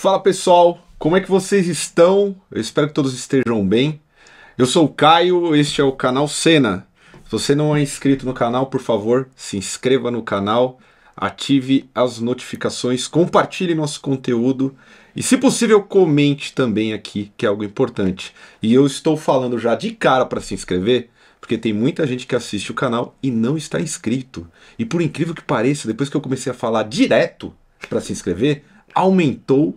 Fala pessoal, como é que vocês estão? Eu espero que todos estejam bem. Eu sou o Caio, este é o canal Cena. Se você não é inscrito no canal, por favor, se inscreva no canal, ative as notificações, compartilhe nosso conteúdo e, se possível, comente também aqui, que é algo importante. E eu estou falando já de cara para se inscrever, porque tem muita gente que assiste o canal e não está inscrito. E por incrível que pareça, depois que eu comecei a falar direto para se inscrever, aumentou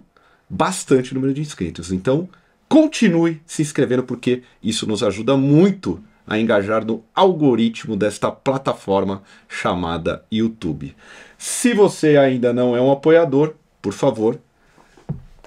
bastante número de inscritos. Então, continue se inscrevendo porque isso nos ajuda muito a engajar no algoritmo desta plataforma chamada YouTube. Se você ainda não é um apoiador, por favor,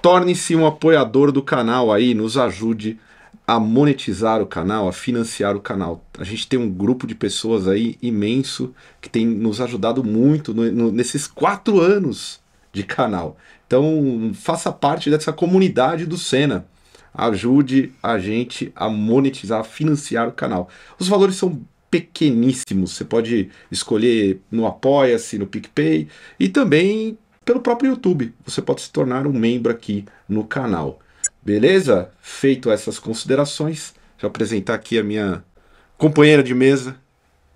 torne-se um apoiador do canal aí, nos ajude a monetizar o canal, a financiar o canal. A gente tem um grupo de pessoas aí imenso que tem nos ajudado muito no, no, nesses quatro anos de canal. Então, faça parte dessa comunidade do Senna. Ajude a gente a monetizar, a financiar o canal. Os valores são pequeníssimos. Você pode escolher no Apoia-se, no PicPay e também pelo próprio YouTube. Você pode se tornar um membro aqui no canal. Beleza? Feito essas considerações, já apresentar aqui a minha companheira de mesa,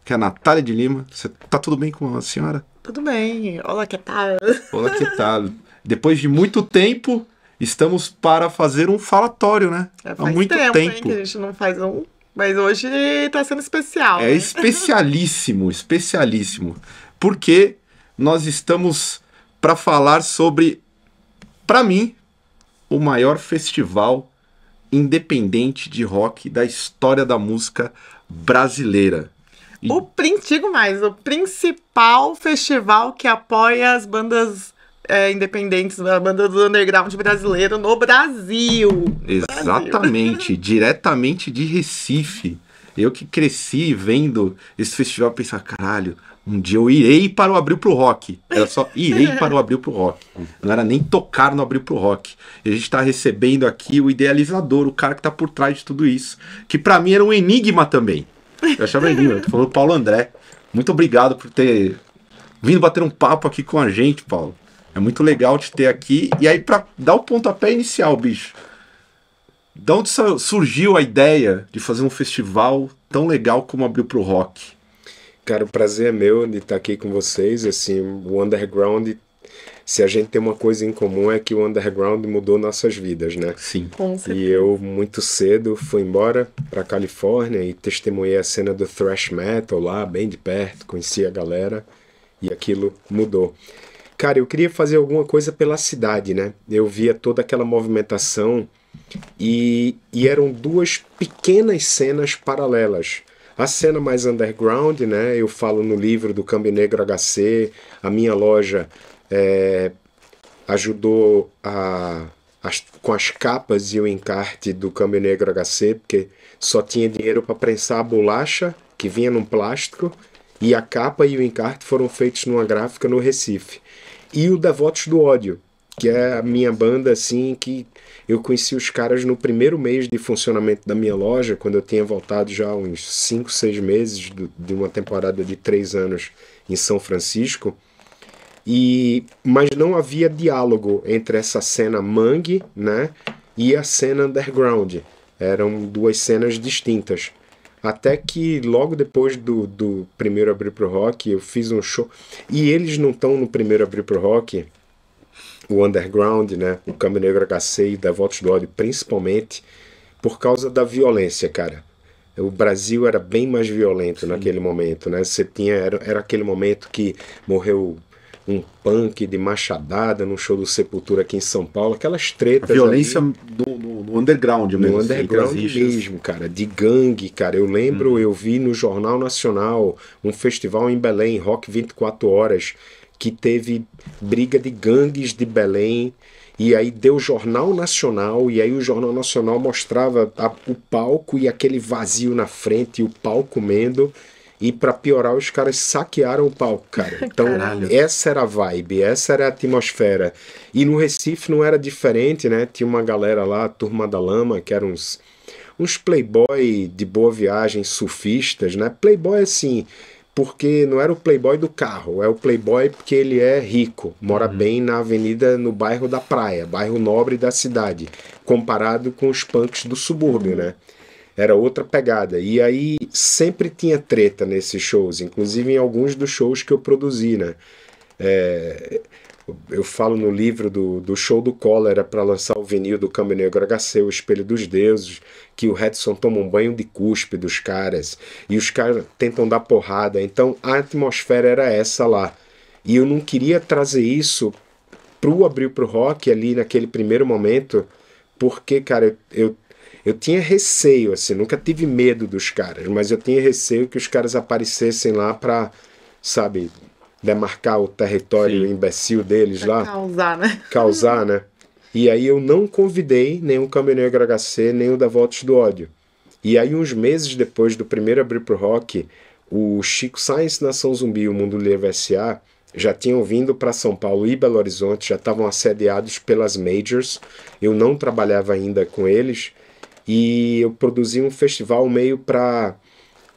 que é a Natália de Lima. Você tá tudo bem com a senhora? Tudo bem. Olá, que tal? Olá, que tal? depois de muito tempo, estamos para fazer um falatório, né? É, Há muito tempo, tempo. Hein, que a gente não faz um, mas hoje está sendo especial. É né? especialíssimo, especialíssimo, porque nós estamos para falar sobre, para mim, o maior festival independente de rock da história da música brasileira. O digo mais, o principal festival que apoia as bandas é, independentes, banda do underground brasileiro no Brasil. Exatamente, Brasil. diretamente de Recife. Eu que cresci vendo esse festival pensar, caralho, um dia eu irei para o Abril pro Rock. Era só irei para o Abril pro Rock. Não era nem tocar no Abril pro Rock. E a gente está recebendo aqui o idealizador, o cara que está por trás de tudo isso. Que para mim era um enigma também. Eu achava enigma. Eu tô falando Paulo André. Muito obrigado por ter vindo bater um papo aqui com a gente, Paulo. É muito legal te ter aqui. E aí, para dar o pontapé inicial, bicho, de onde surgiu a ideia de fazer um festival tão legal como abriu para o rock? Cara, o prazer é meu de estar aqui com vocês. Assim, o underground, se a gente tem uma coisa em comum é que o underground mudou nossas vidas, né? Sim. Com E eu muito cedo fui embora para Califórnia e testemunhei a cena do thrash metal lá, bem de perto, conheci a galera e aquilo mudou. Cara, eu queria fazer alguma coisa pela cidade, né? Eu via toda aquela movimentação e, e eram duas pequenas cenas paralelas. A cena mais underground, né? Eu falo no livro do Câmbio Negro HC, a minha loja é, ajudou a, com as capas e o encarte do Câmbio Negro HC, porque só tinha dinheiro para prensar a bolacha que vinha num plástico e a capa e o encarte foram feitos numa gráfica no Recife. E o Devotos do Ódio, que é a minha banda assim que eu conheci os caras no primeiro mês de funcionamento da minha loja, quando eu tinha voltado já uns 5, 6 meses do, de uma temporada de 3 anos em São Francisco. E mas não havia diálogo entre essa cena mangue, né, e a cena underground. Eram duas cenas distintas. Até que logo depois do, do primeiro Abril pro Rock, eu fiz um show. E eles não estão no primeiro Abril pro Rock, o Underground, né? O Câmbio Negro HC e da Votos do Ódio, principalmente por causa da violência, cara. O Brasil era bem mais violento Sim. naquele momento, né? Você tinha. Era, era aquele momento que morreu um punk de machadada no show do Sepultura aqui em São Paulo, aquelas tretas. A violência ali, do, no, underground mesmo. No underground mesmo, cara, de gangue, cara. Eu lembro, hum. eu vi no Jornal Nacional um festival em Belém, Rock 24 Horas, que teve briga de gangues de Belém. E aí deu Jornal Nacional, e aí o Jornal Nacional mostrava a, o palco e aquele vazio na frente, e o pau comendo. E para piorar, os caras saquearam o palco, cara. Então, Caralho. essa era a vibe, essa era a atmosfera. E no Recife não era diferente, né? Tinha uma galera lá, a Turma da Lama, que eram uns, uns playboy de boa viagem, surfistas, né? Playboy assim, porque não era o playboy do carro, é o playboy porque ele é rico, mora uhum. bem na avenida, no bairro da praia, bairro nobre da cidade, comparado com os punks do subúrbio, uhum. né? era outra pegada. E aí sempre tinha treta nesses shows, inclusive em alguns dos shows que eu produzi, né? É, eu falo no livro do, do show do Cólera para lançar o vinil do Negro, HC, O Espelho dos Deuses, que o Hudson toma um banho de cuspe dos caras e os caras tentam dar porrada. Então a atmosfera era essa lá. E eu não queria trazer isso pro Abril pro Rock ali naquele primeiro momento, porque, cara, eu, eu eu tinha receio, assim, nunca tive medo dos caras, mas eu tinha receio que os caras aparecessem lá pra, sabe, demarcar o território Sim. imbecil deles pra lá. Causar, né? Causar, né? E aí eu não convidei nenhum Caminhoneiro HC, nem o da Voltas do Ódio. E aí, uns meses depois do primeiro abrir pro rock, o Chico Science Nação Zumbi e o Mundo Livre SA já tinham vindo para São Paulo e Belo Horizonte, já estavam assediados pelas majors. Eu não trabalhava ainda com eles, e eu produzi um festival meio para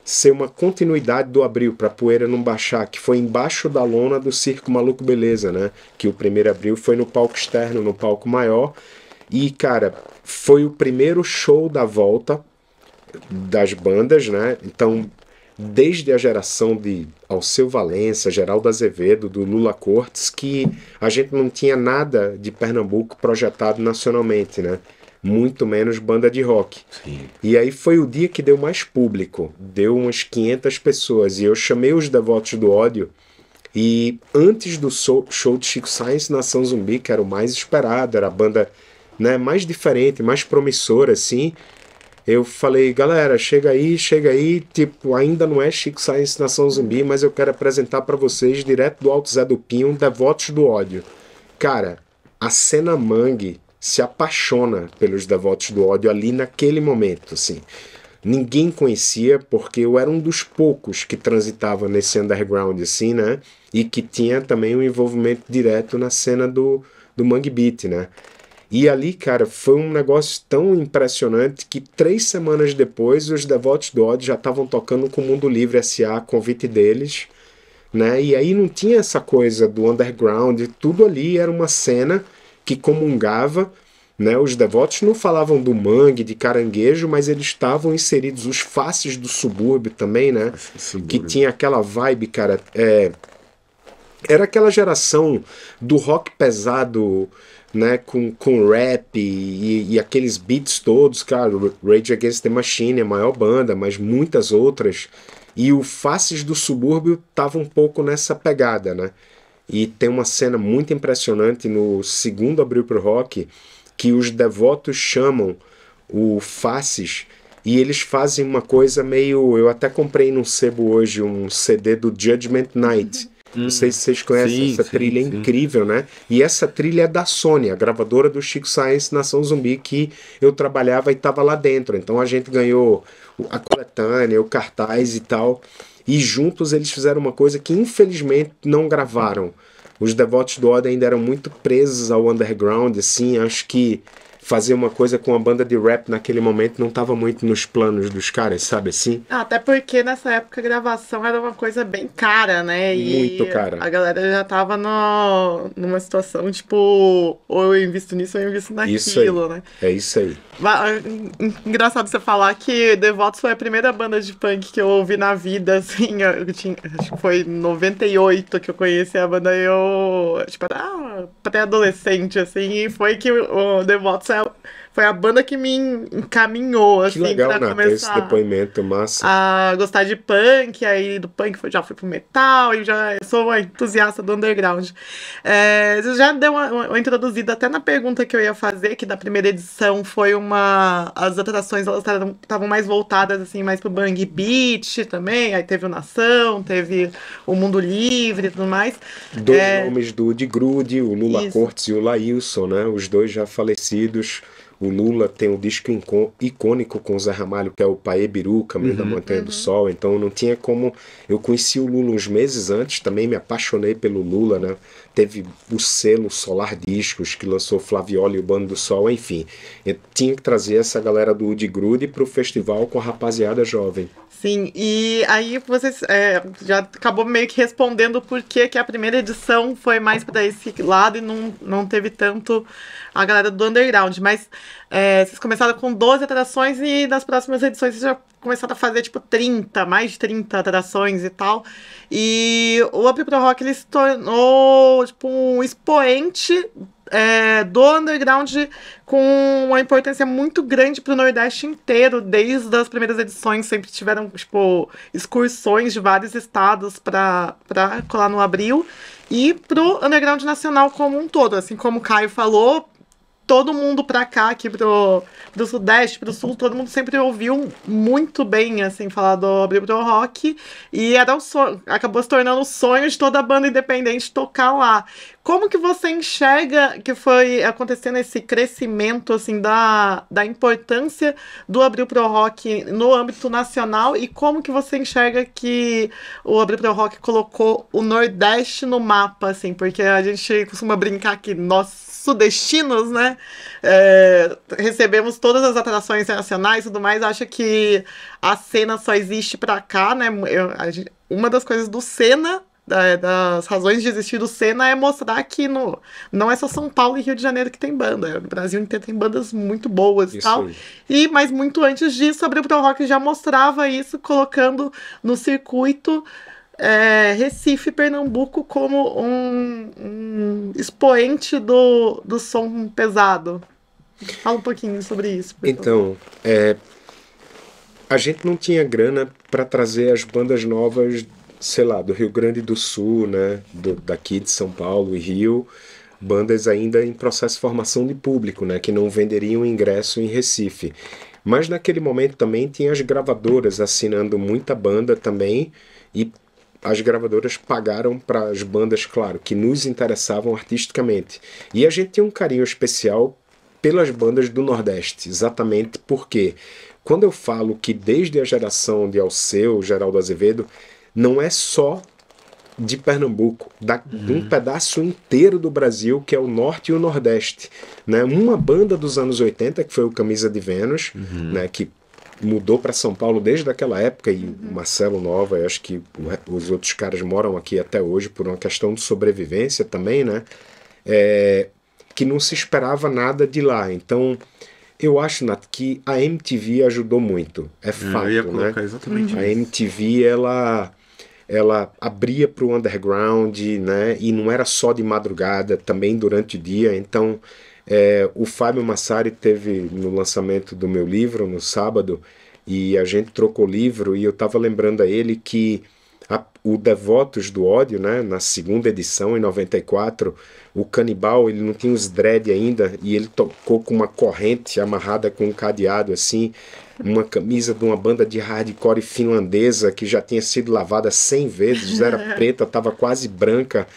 ser uma continuidade do abril, para poeira não baixar, que foi embaixo da lona do Circo Maluco Beleza, né? Que o primeiro abril foi no palco externo, no palco maior. E, cara, foi o primeiro show da volta das bandas, né? Então, desde a geração de Alceu Valença, Geraldo Azevedo, do Lula Cortes, que a gente não tinha nada de Pernambuco projetado nacionalmente, né? muito menos banda de rock. Sim. E aí foi o dia que deu mais público, deu umas 500 pessoas. E eu chamei os devotos do ódio. E antes do show de Chico Science Nação Zumbi, que era o mais esperado, era a banda né, mais diferente, mais promissora, assim, eu falei, galera, chega aí, chega aí, tipo, ainda não é Chico Science Nação Zumbi, mas eu quero apresentar para vocês, direto do Alto Zé do Pinho, Devotos do Ódio. Cara, a cena mangue se apaixona pelos devotos do ódio ali naquele momento, assim. Ninguém conhecia porque eu era um dos poucos que transitava nesse underground, assim, né? E que tinha também um envolvimento direto na cena do, do Mangue Beat, né? E ali, cara, foi um negócio tão impressionante que três semanas depois os devotos do ódio já estavam tocando com o Mundo Livre S.A., convite deles, né? E aí não tinha essa coisa do underground, tudo ali era uma cena que comungava. Né? Os devotos não falavam do mangue, de caranguejo, mas eles estavam inseridos, os faces do subúrbio também, né? Subúrbio. Que tinha aquela vibe, cara. É... Era aquela geração do rock pesado, né? Com, com rap e, e aqueles beats todos, cara. Rage Against the Machine é a maior banda, mas muitas outras. E o Faces do Subúrbio tava um pouco nessa pegada, né? E tem uma cena muito impressionante no segundo Abril pro Rock que os devotos chamam o Faces e eles fazem uma coisa meio. Eu até comprei num sebo hoje um CD do Judgment Night. Hum, Não sei se vocês conhecem sim, essa sim, trilha é sim. incrível, né? E essa trilha é da Sony, a gravadora do Chico Science Nação Zumbi, que eu trabalhava e estava lá dentro. Então a gente ganhou a coletânea, o cartaz e tal. E juntos eles fizeram uma coisa que infelizmente não gravaram. Os devotos do Odd ainda eram muito presos ao underground, assim, acho que fazer uma coisa com a banda de rap naquele momento não estava muito nos planos dos caras, sabe assim? Ah, até porque nessa época a gravação era uma coisa bem cara, né? E muito cara. A galera já tava no, numa situação tipo, ou eu invisto nisso ou eu invisto naquilo, né? É isso aí. Ah, engraçado você falar que Devotos foi a primeira banda de punk que eu ouvi na vida, assim, tinha, acho que foi em 98 que eu conheci a banda, eu, tipo, era pré-adolescente, assim, e foi que o Devotos out. foi a banda que me encaminhou, assim, que legal, pra Nata, né, começar esse depoimento massa. a gostar de punk, aí do punk já fui pro metal, e já sou uma entusiasta do underground. É, você já deu uma, uma, introduzida até na pergunta que eu ia fazer, que da primeira edição foi uma... as atrações, elas estavam mais voltadas, assim, mais pro bang beat também, aí teve o Nação, teve o Mundo Livre e tudo mais. Dois é... nomes do De Grude, o Lula Isso. Cortes e o Laílson, né, os dois já falecidos o Lula tem um disco icônico com o Zé Ramalho, que é o Paê Biru, Caminho uhum. da Montanha uhum. do Sol. Então não tinha como. Eu conheci o Lula uns meses antes, também me apaixonei pelo Lula, né? teve o selo Solar Discos, que lançou Flavioli e o Bando do Sol, enfim. Eu tinha que trazer essa galera do Udi Grude para o festival com a rapaziada jovem. Sim, e aí você é, já acabou meio que respondendo por que, que a primeira edição foi mais para esse lado e não, não teve tanto a galera do underground. Mas é, vocês começaram com 12 atrações e nas próximas edições vocês já começaram a fazer tipo 30, mais de 30 atrações e tal. E o Up Pro Rock ele se tornou tipo, um expoente é, do underground com uma importância muito grande pro Nordeste inteiro. Desde as primeiras edições, sempre tiveram, tipo, excursões de vários estados para colar no abril. E pro underground nacional como um todo. Assim como o Caio falou, todo mundo pra cá, aqui pro, pro Sudeste, pro Sul, todo mundo sempre ouviu muito bem, assim, falar do pro Rock. E era o sonho, acabou se tornando o sonho de toda a banda independente tocar lá. Como que você enxerga que foi acontecendo esse crescimento, assim, da, da importância do Abril Pro Rock no âmbito nacional e como que você enxerga que o Abril Pro Rock colocou o Nordeste no mapa, assim, porque a gente costuma brincar que, nossa, sudestinos, né? É, recebemos todas as atrações nacionais e tudo mais. Acho que a cena só existe para cá, né? Eu, uma das coisas do Senna das razões de existir do Senna é mostrar que no, não é só São Paulo e Rio de Janeiro que tem banda. É o Brasil inteiro tem bandas muito boas e tal. E, mas muito antes disso, a Bril Pro Rock já mostrava isso, colocando no circuito é, Recife, Pernambuco como um, um expoente do, do som pesado. Fala um pouquinho sobre isso. Então, é, a gente não tinha grana para trazer as bandas novas, sei lá, do Rio Grande do Sul, né, do, daqui de São Paulo e Rio, bandas ainda em processo de formação de público, né, que não venderiam ingresso em Recife. Mas naquele momento também tinha as gravadoras assinando muita banda também e as gravadoras pagaram para as bandas, claro, que nos interessavam artisticamente. E a gente tinha um carinho especial pelas bandas do Nordeste, exatamente porque quando eu falo que desde a geração de Alceu, Geraldo Azevedo, não é só de Pernambuco, da, uhum. de um uhum. pedaço inteiro do Brasil, que é o Norte e o Nordeste. Né? Uma banda dos anos 80, que foi o Camisa de Vênus, uhum. né, que mudou para São Paulo desde aquela época e uhum. o Marcelo Nova, eu acho que os outros caras moram aqui até hoje por uma questão de sobrevivência também, né? É, que não se esperava nada de lá. Então, eu acho, que a MTV ajudou muito. É fato, ah, eu ia né? colocar né? exatamente uhum. A MTV, ela ela abria para o underground, né? E não era só de madrugada, também durante o dia. Então, é, o Fábio Massari teve no lançamento do meu livro no sábado e a gente trocou livro e eu estava lembrando a ele que a, o Devotos do Ódio, né, na segunda edição, em 94, o canibal ele não tinha os dread ainda e ele tocou com uma corrente amarrada com um cadeado assim, uma camisa de uma banda de hardcore finlandesa que já tinha sido lavada 100 vezes, era preta, estava quase branca.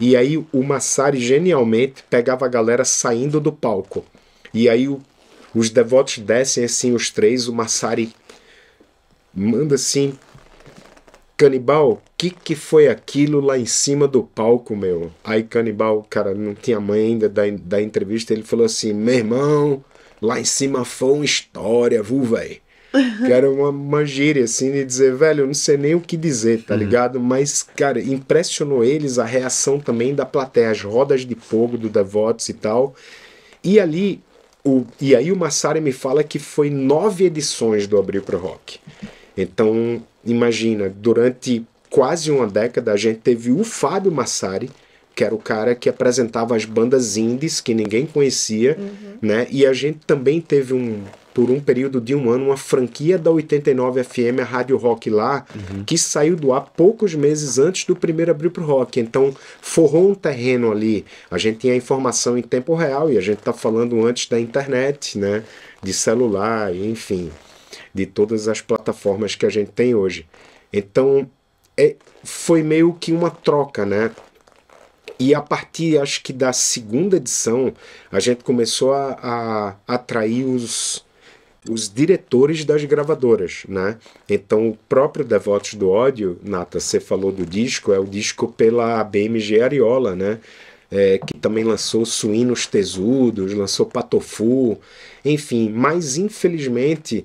E aí o Massari genialmente pegava a galera saindo do palco. E aí o, os devotos descem assim, os três, o Massari manda assim: Canibal, o que que foi aquilo lá em cima do palco, meu? Aí Canibal, cara, não tinha mãe ainda da, da entrevista, ele falou assim: Meu irmão, lá em cima foi uma história, viu, velho? que era uma, uma gíria, assim, de dizer, velho, eu não sei nem o que dizer, tá uhum. ligado? Mas, cara, impressionou eles a reação também da plateia, as rodas de fogo do Devotos e tal. E ali, o, e aí o Massari me fala que foi nove edições do Abril pro Rock. Então, imagina, durante quase uma década a gente teve o Fábio Massari, que era o cara que apresentava as bandas indies que ninguém conhecia, uhum. né? E a gente também teve um por um período de um ano, uma franquia da 89 FM, a Rádio Rock lá, uhum. que saiu do ar poucos meses antes do primeiro abril pro rock. Então, forrou um terreno ali. A gente tinha informação em tempo real e a gente tá falando antes da internet, né? De celular, enfim, de todas as plataformas que a gente tem hoje. Então, é, foi meio que uma troca, né? E a partir, acho que da segunda edição, a gente começou a, a atrair os, os diretores das gravadoras, né? Então o próprio Devotos do Ódio, Nata, você falou do disco, é o disco pela BMG Ariola, né? É, que também lançou Suínos Tesudos, lançou Patofu, enfim, mas infelizmente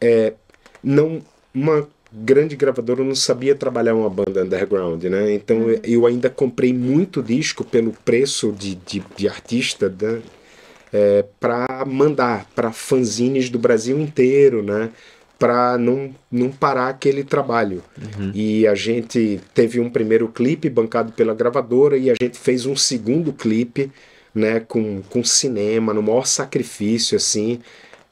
é, não uma grande gravadora não sabia trabalhar uma banda underground, né? Então uhum. eu ainda comprei muito disco pelo preço de, de, de artista, né? é, para mandar para fanzines do Brasil inteiro, né? Para não, não parar aquele trabalho. Uhum. E a gente teve um primeiro clipe bancado pela gravadora e a gente fez um segundo clipe, né? Com, com cinema, no maior sacrifício, assim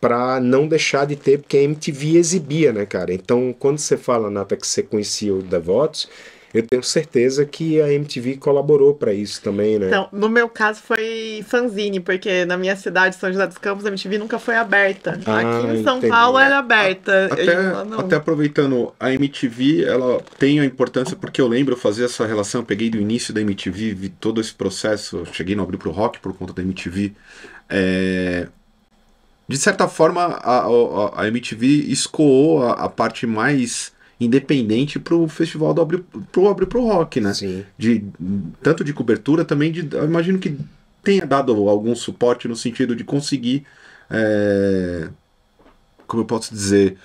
para não deixar de ter, porque a MTV exibia, né, cara? Então, quando você fala, Nata, é que você conhecia o Devotos, eu tenho certeza que a MTV colaborou para isso também, né? Então, no meu caso foi fanzine, porque na minha cidade, São José dos Campos, a MTV nunca foi aberta. Ah, Aqui em São entendi. Paulo era aberta. Até, até, aproveitando, a MTV, ela tem a importância, porque eu lembro, eu fazia essa relação, eu peguei do início da MTV, vi todo esse processo, cheguei no Abril pro Rock por conta da MTV. É, de certa forma, a, a, a MTV escoou a, a, parte mais independente pro festival do Abril pro, Abril pro Rock, né? Sim. De, tanto de cobertura, também de. Eu imagino que tenha dado algum suporte no sentido de conseguir. É, como eu posso dizer?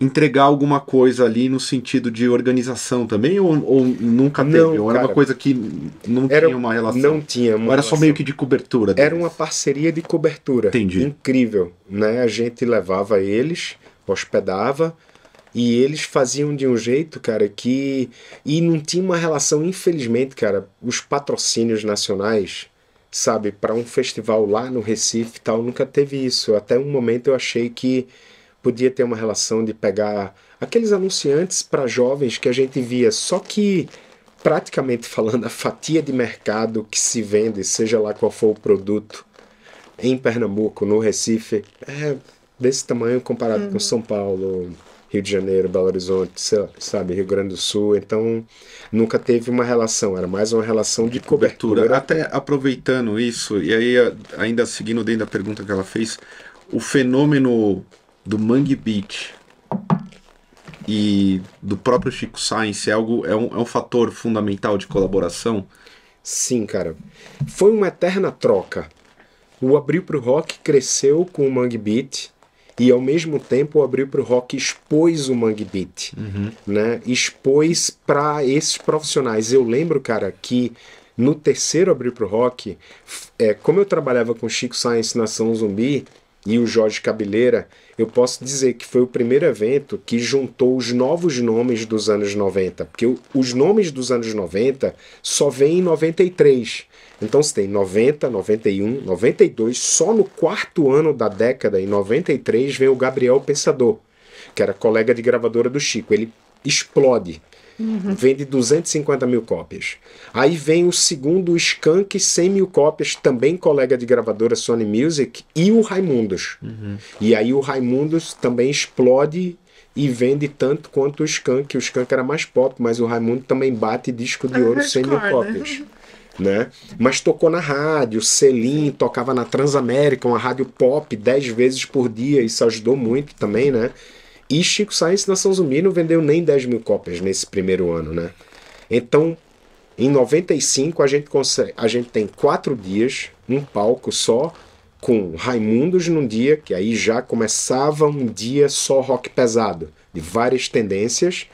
entregar alguma coisa ali no sentido de organização também ou, ou nunca teve? Não, ou era cara, uma coisa que não era, tinha uma relação? Não tinha. Uma ou era relação. só meio que de cobertura? Deles? Era uma parceria de cobertura. Entendi. Incrível, né? A gente levava eles, hospedava, e eles faziam de um jeito, cara, que. E não tinha uma relação, infelizmente, cara, os patrocínios nacionais, sabe, para um festival lá no Recife e tal, nunca teve isso. Até um momento eu achei que podia ter uma relação de pegar aqueles anunciantes para jovens que a gente via, só que praticamente falando, a fatia de mercado que se vende, seja lá qual for o produto, em Pernambuco, no Recife, é desse tamanho comparado uhum. com São Paulo, Rio de Janeiro, Belo Horizonte, sabe, Rio Grande do Sul. Então, nunca teve uma relação, era mais uma relação de cobertura. cobertura. Até aproveitando isso, e aí, ainda seguindo dentro da pergunta que ela fez, o fenômeno do Mangue Beach e do próprio Chico Science é, algo, é, um, é um fator fundamental de colaboração? Sim, cara. Foi uma eterna troca. O Abril pro Rock cresceu com o Mangue Beat, e ao mesmo tempo abriu para o rock expôs o Mangue Beat, uhum. né? Expôs para esses profissionais. Eu lembro, cara, que no terceiro abriu para o rock, é, como eu trabalhava com Chico Science São Zumbi e o Jorge Cabeleira, eu posso dizer que foi o primeiro evento que juntou os novos nomes dos anos 90, porque os nomes dos anos 90 só vêm em 93. Então você tem 90, 91, 92, só no quarto ano da década, em 93, vem o Gabriel Pensador, que era colega de gravadora do Chico. Ele explode. Uhum. Vende 250 mil cópias. Aí vem o segundo Skunk, 100 mil cópias, também colega de gravadora Sony Music, e o Raimundos. Uhum. E aí o Raimundos também explode e vende tanto quanto o Skunk. O Skunk era mais pop, mas o Raimundo também bate disco de é ouro 100 mil né? cópias. né? Mas tocou na rádio, Selim tocava na Transamérica, uma rádio pop dez vezes por dia, isso ajudou muito também, né? E Chico Sainz na São Zumbi não vendeu nem 10 mil cópias nesse primeiro ano, né? Então, em 95 a gente consegue, a gente tem quatro dias, um palco só, com Raimundos num dia, que aí já começava um dia só rock pesado, de várias tendências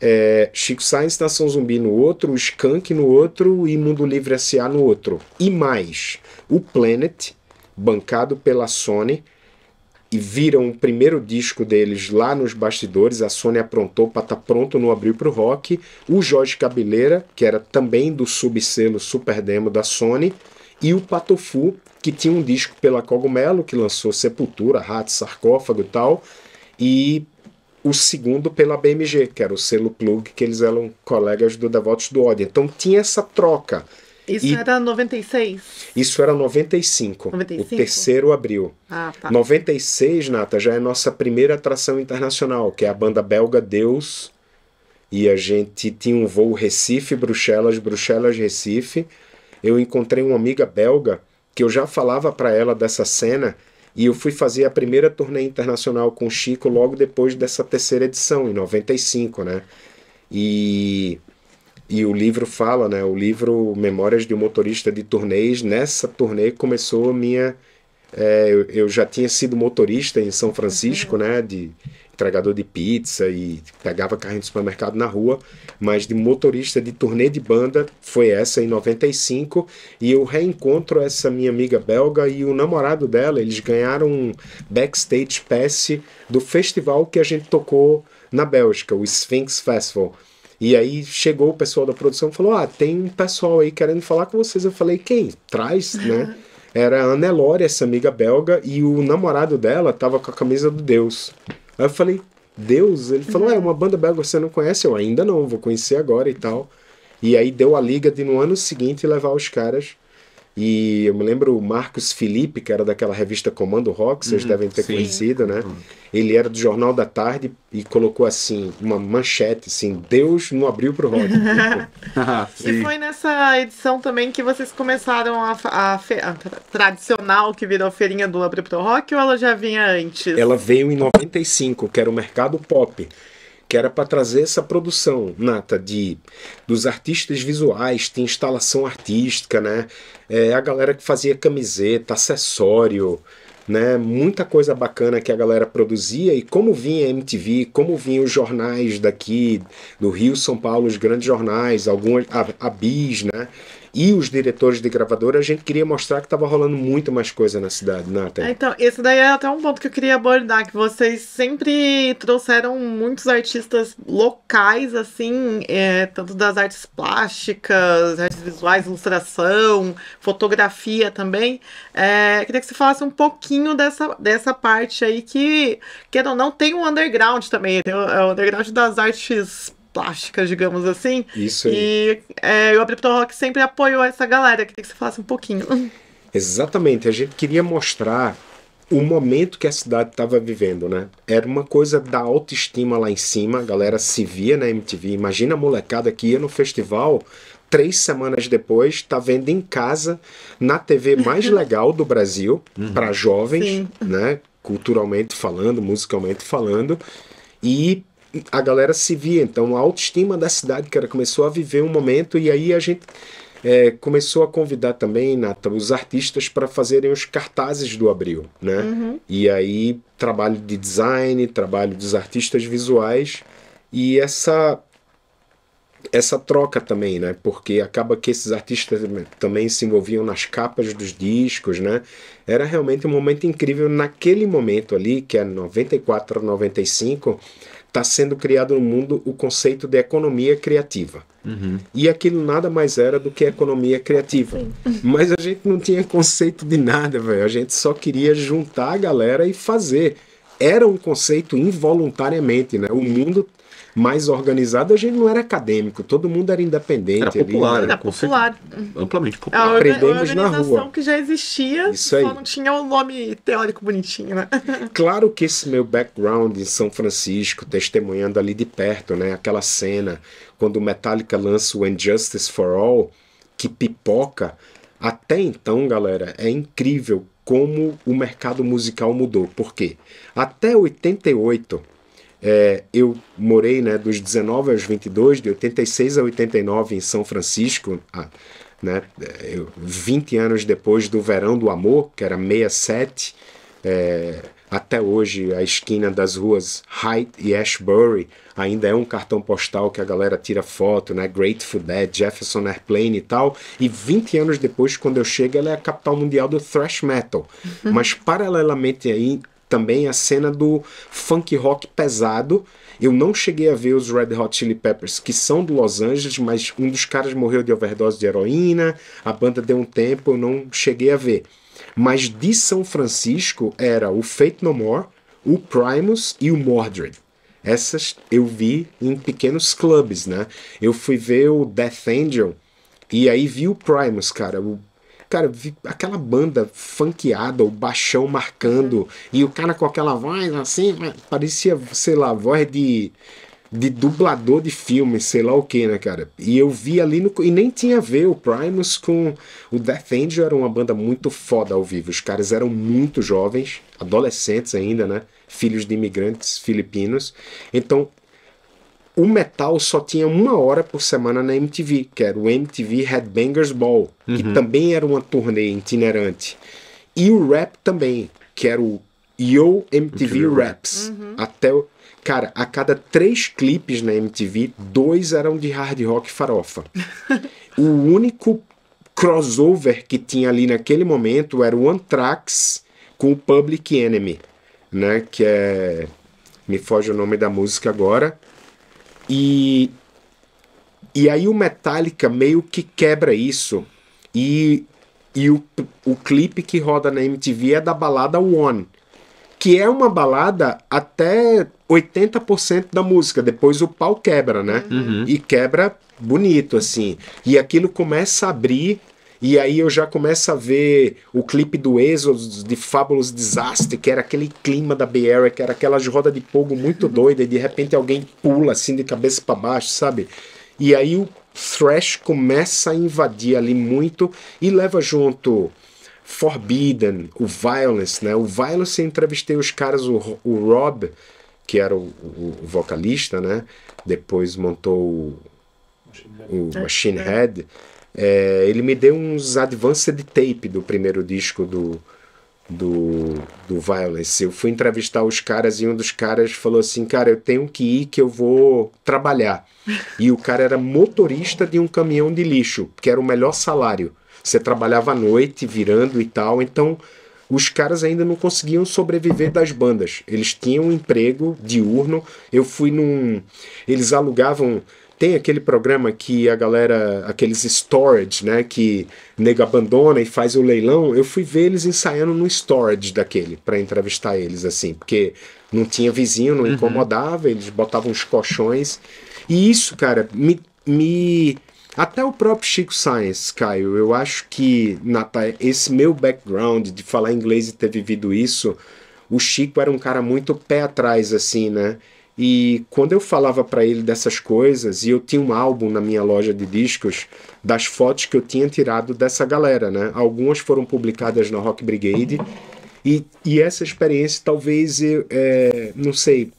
é, Chico Science Nação Zumbi no outro, Skunk no outro e Mundo Livre S.A. no outro. E mais, o Planet, bancado pela Sony, e viram o primeiro disco deles lá nos bastidores, a Sony aprontou para estar tá pronto no abril para o rock. O Jorge Cabeleira, que era também do subselo Super Demo da Sony, e o Patofu, que tinha um disco pela Cogumelo, que lançou Sepultura, Rato, Sarcófago e tal, e o segundo pela BMG, que era o selo plug, que eles eram colegas do Devotos do Ódio. Então tinha essa troca. Isso e era 96? Isso era 95. 95? O terceiro abril. Ah, tá. 96, Nata, já é nossa primeira atração internacional, que é a banda belga Deus. E a gente tinha um voo Recife, Bruxelas, Bruxelas, Recife. Eu encontrei uma amiga belga que eu já falava para ela dessa cena e eu fui fazer a primeira turnê internacional com o Chico logo depois dessa terceira edição, em 95, né? E, e o livro fala, né? O livro Memórias de um Motorista de Turnês. Nessa turnê começou a minha. É, eu, eu, já tinha sido motorista em São Francisco, uhum. né? De, entregador de pizza e pegava carrinho de supermercado na rua, mas de motorista de turnê de banda foi essa em 95 e eu reencontro essa minha amiga belga e o namorado dela, eles ganharam um backstage pass do festival que a gente tocou na Bélgica, o Sphinx Festival. E aí chegou o pessoal da produção e falou: "Ah, tem um pessoal aí querendo falar com vocês". Eu falei: "Quem? Traz, né?" Era a Anelore, essa amiga belga, e o namorado dela tava com a camisa do Deus. Aí eu falei, Deus? Ele falou, é, uhum. é uma banda belga, você não conhece? Eu ainda não, vou conhecer agora e tal. E aí deu a liga de no ano seguinte levar os caras e eu me lembro o Marcos Felipe, que era daquela revista Comando Rock, vocês uhum, devem ter sim. conhecido, né? Uhum. Ele era do Jornal da Tarde e colocou assim, uma manchete, assim, Deus não abriu pro rock. e foi nessa edição também que vocês começaram a, a, a tradicional que virou Feirinha do Abril pro Rock ou ela já vinha antes? Ela veio em 95, que era o Mercado Pop que era para trazer essa produção nata de dos artistas visuais, tinha instalação artística, né? É, a galera que fazia camiseta, acessório, né? Muita coisa bacana que a galera produzia e como vinha a MTV, como vinham os jornais daqui do Rio, São Paulo, os grandes jornais, alguns a, a Bis, né? e os diretores de gravadora, a gente queria mostrar que estava rolando muito mais coisa na cidade, né, É, então, esse daí é até um ponto que eu queria abordar, que vocês sempre trouxeram muitos artistas locais, assim, é, tanto das artes plásticas, artes visuais, ilustração, fotografia também. É, queria que você falasse um pouquinho dessa, dessa parte aí que, que não não, tem um underground também, tem o, é o underground das artes plásticas, digamos assim. Isso aí. E é, o Abripto Rock sempre apoiou essa galera. Queria que você falasse um pouquinho. Exatamente. A gente queria mostrar o momento que a cidade estava vivendo, né? Era uma coisa da autoestima lá em cima, a galera se via na né? MTV. Imagina a molecada que ia no festival, três semanas depois, tá vendo em casa, na TV mais legal do Brasil, uhum. para jovens, Sim. né? Culturalmente falando, musicalmente falando. E a galera se via. Então a autoestima da cidade, cara, começou a viver um momento e aí a gente é, começou a convidar também, Nata, os artistas para fazerem os cartazes do Abril, né? Uhum. E aí trabalho de design, trabalho dos artistas visuais e essa essa troca também, né? Porque acaba que esses artistas também se envolviam nas capas dos discos, né? Era realmente um momento incrível naquele momento ali, que é 94, 95, está sendo criado no mundo o conceito de economia criativa. Uhum. E aquilo nada mais era do que economia criativa. Sim. Mas a gente não tinha conceito de nada, velho. A gente só queria juntar a galera e fazer. Era um conceito involuntariamente, né? O mundo mais organizado, a gente não era acadêmico, todo mundo era independente. Era popular, ali, né? era, era popular. Amplamente é popular. Aprendemos na rua. que já existia, Isso aí. só não tinha um nome teórico bonitinho, né? claro que esse meu background em São Francisco, testemunhando ali de perto, né? Aquela cena quando o Metallica lança o Injustice for All, que pipoca. Até então, galera, é incrível como o mercado musical mudou. Por quê? Até 88 é, eu morei né, dos 19 aos 22, de 86 a 89 em São Francisco, ah, né, é, eu, 20 anos depois do Verão do Amor, que era 67, é, até hoje a esquina das ruas Hyde e Ashbury ainda é um cartão postal que a galera tira foto, né? Grateful Dead, né, Jefferson Airplane e tal. E 20 anos depois, quando eu chego, ela é a capital mundial do thrash metal. Uhum. Mas paralelamente aí, também a cena do funk rock pesado. Eu não cheguei a ver os Red Hot Chili Peppers, que são do Los Angeles, mas um dos caras morreu de overdose de heroína, a banda deu um tempo, eu não cheguei a ver. Mas de São Francisco era o Fate No More, o Primus e o Mordred. Essas eu vi em pequenos clubes, né? Eu fui ver o Death Angel e aí vi o Primus, cara. O Cara, aquela banda funkeada, o baixão marcando, uhum. e o cara com aquela voz assim, parecia, sei lá, voz de, de dublador de filme, sei lá o que, né, cara? E eu vi ali no. E nem tinha a ver o Primus com. O Death Angel era uma banda muito foda ao vivo. Os caras eram muito jovens, adolescentes ainda, né? Filhos de imigrantes filipinos. Então o metal só tinha uma hora por semana na MTV, que era o MTV Headbangers Ball, uhum. que também era uma turnê itinerante. E o rap também, que era o Yo MTV Raps. Uhum. Até Cara, a cada três clipes na MTV, dois eram de hard rock farofa. o único crossover que tinha ali naquele momento era o Anthrax com o Public Enemy, né? Que é... Me foge o nome da música agora e, e aí o Metallica meio que quebra isso. E, e o, o clipe que roda na MTV é da balada One, que é uma balada até 80% da música. Depois o pau quebra, né? Uhum. E quebra bonito, assim. E aquilo começa a abrir e aí eu já começo a ver o clipe do Exodus de Fabulous Disaster, que era aquele clima da Bay Area, que era aquela roda de fogo muito uhum. doida, e de repente alguém pula assim de cabeça para baixo, sabe? E aí o thrash começa a invadir ali muito e leva junto Forbidden, o Violence, né? O Violence eu entrevistei os caras, o, o Rob, que era o, o, o vocalista, né? Depois montou o, o Machine Head é, ele me deu uns advanced tape do primeiro disco do, do, do Violence. Eu fui entrevistar os caras e um dos caras falou assim: Cara, eu tenho que ir que eu vou trabalhar. E o cara era motorista de um caminhão de lixo, que era o melhor salário. Você trabalhava à noite, virando e tal. Então, os caras ainda não conseguiam sobreviver das bandas. Eles tinham um emprego diurno. Eu fui num. Eles alugavam tem aquele programa que a galera, aqueles storage, né? Que nego abandona e faz o leilão. Eu fui ver eles ensaiando no storage daquele, para entrevistar eles, assim, porque não tinha vizinho, não uhum. incomodava, eles botavam os colchões. E isso, cara, me. me até o próprio Chico Science, Caio, eu acho que Nata, esse meu background de falar inglês e ter vivido isso, o Chico era um cara muito pé atrás, assim, né? E quando eu falava para ele dessas coisas, e eu tinha um álbum na minha loja de discos das fotos que eu tinha tirado dessa galera, né? Algumas foram publicadas na Rock Brigade. E, e essa experiência talvez, eu, é, não sei,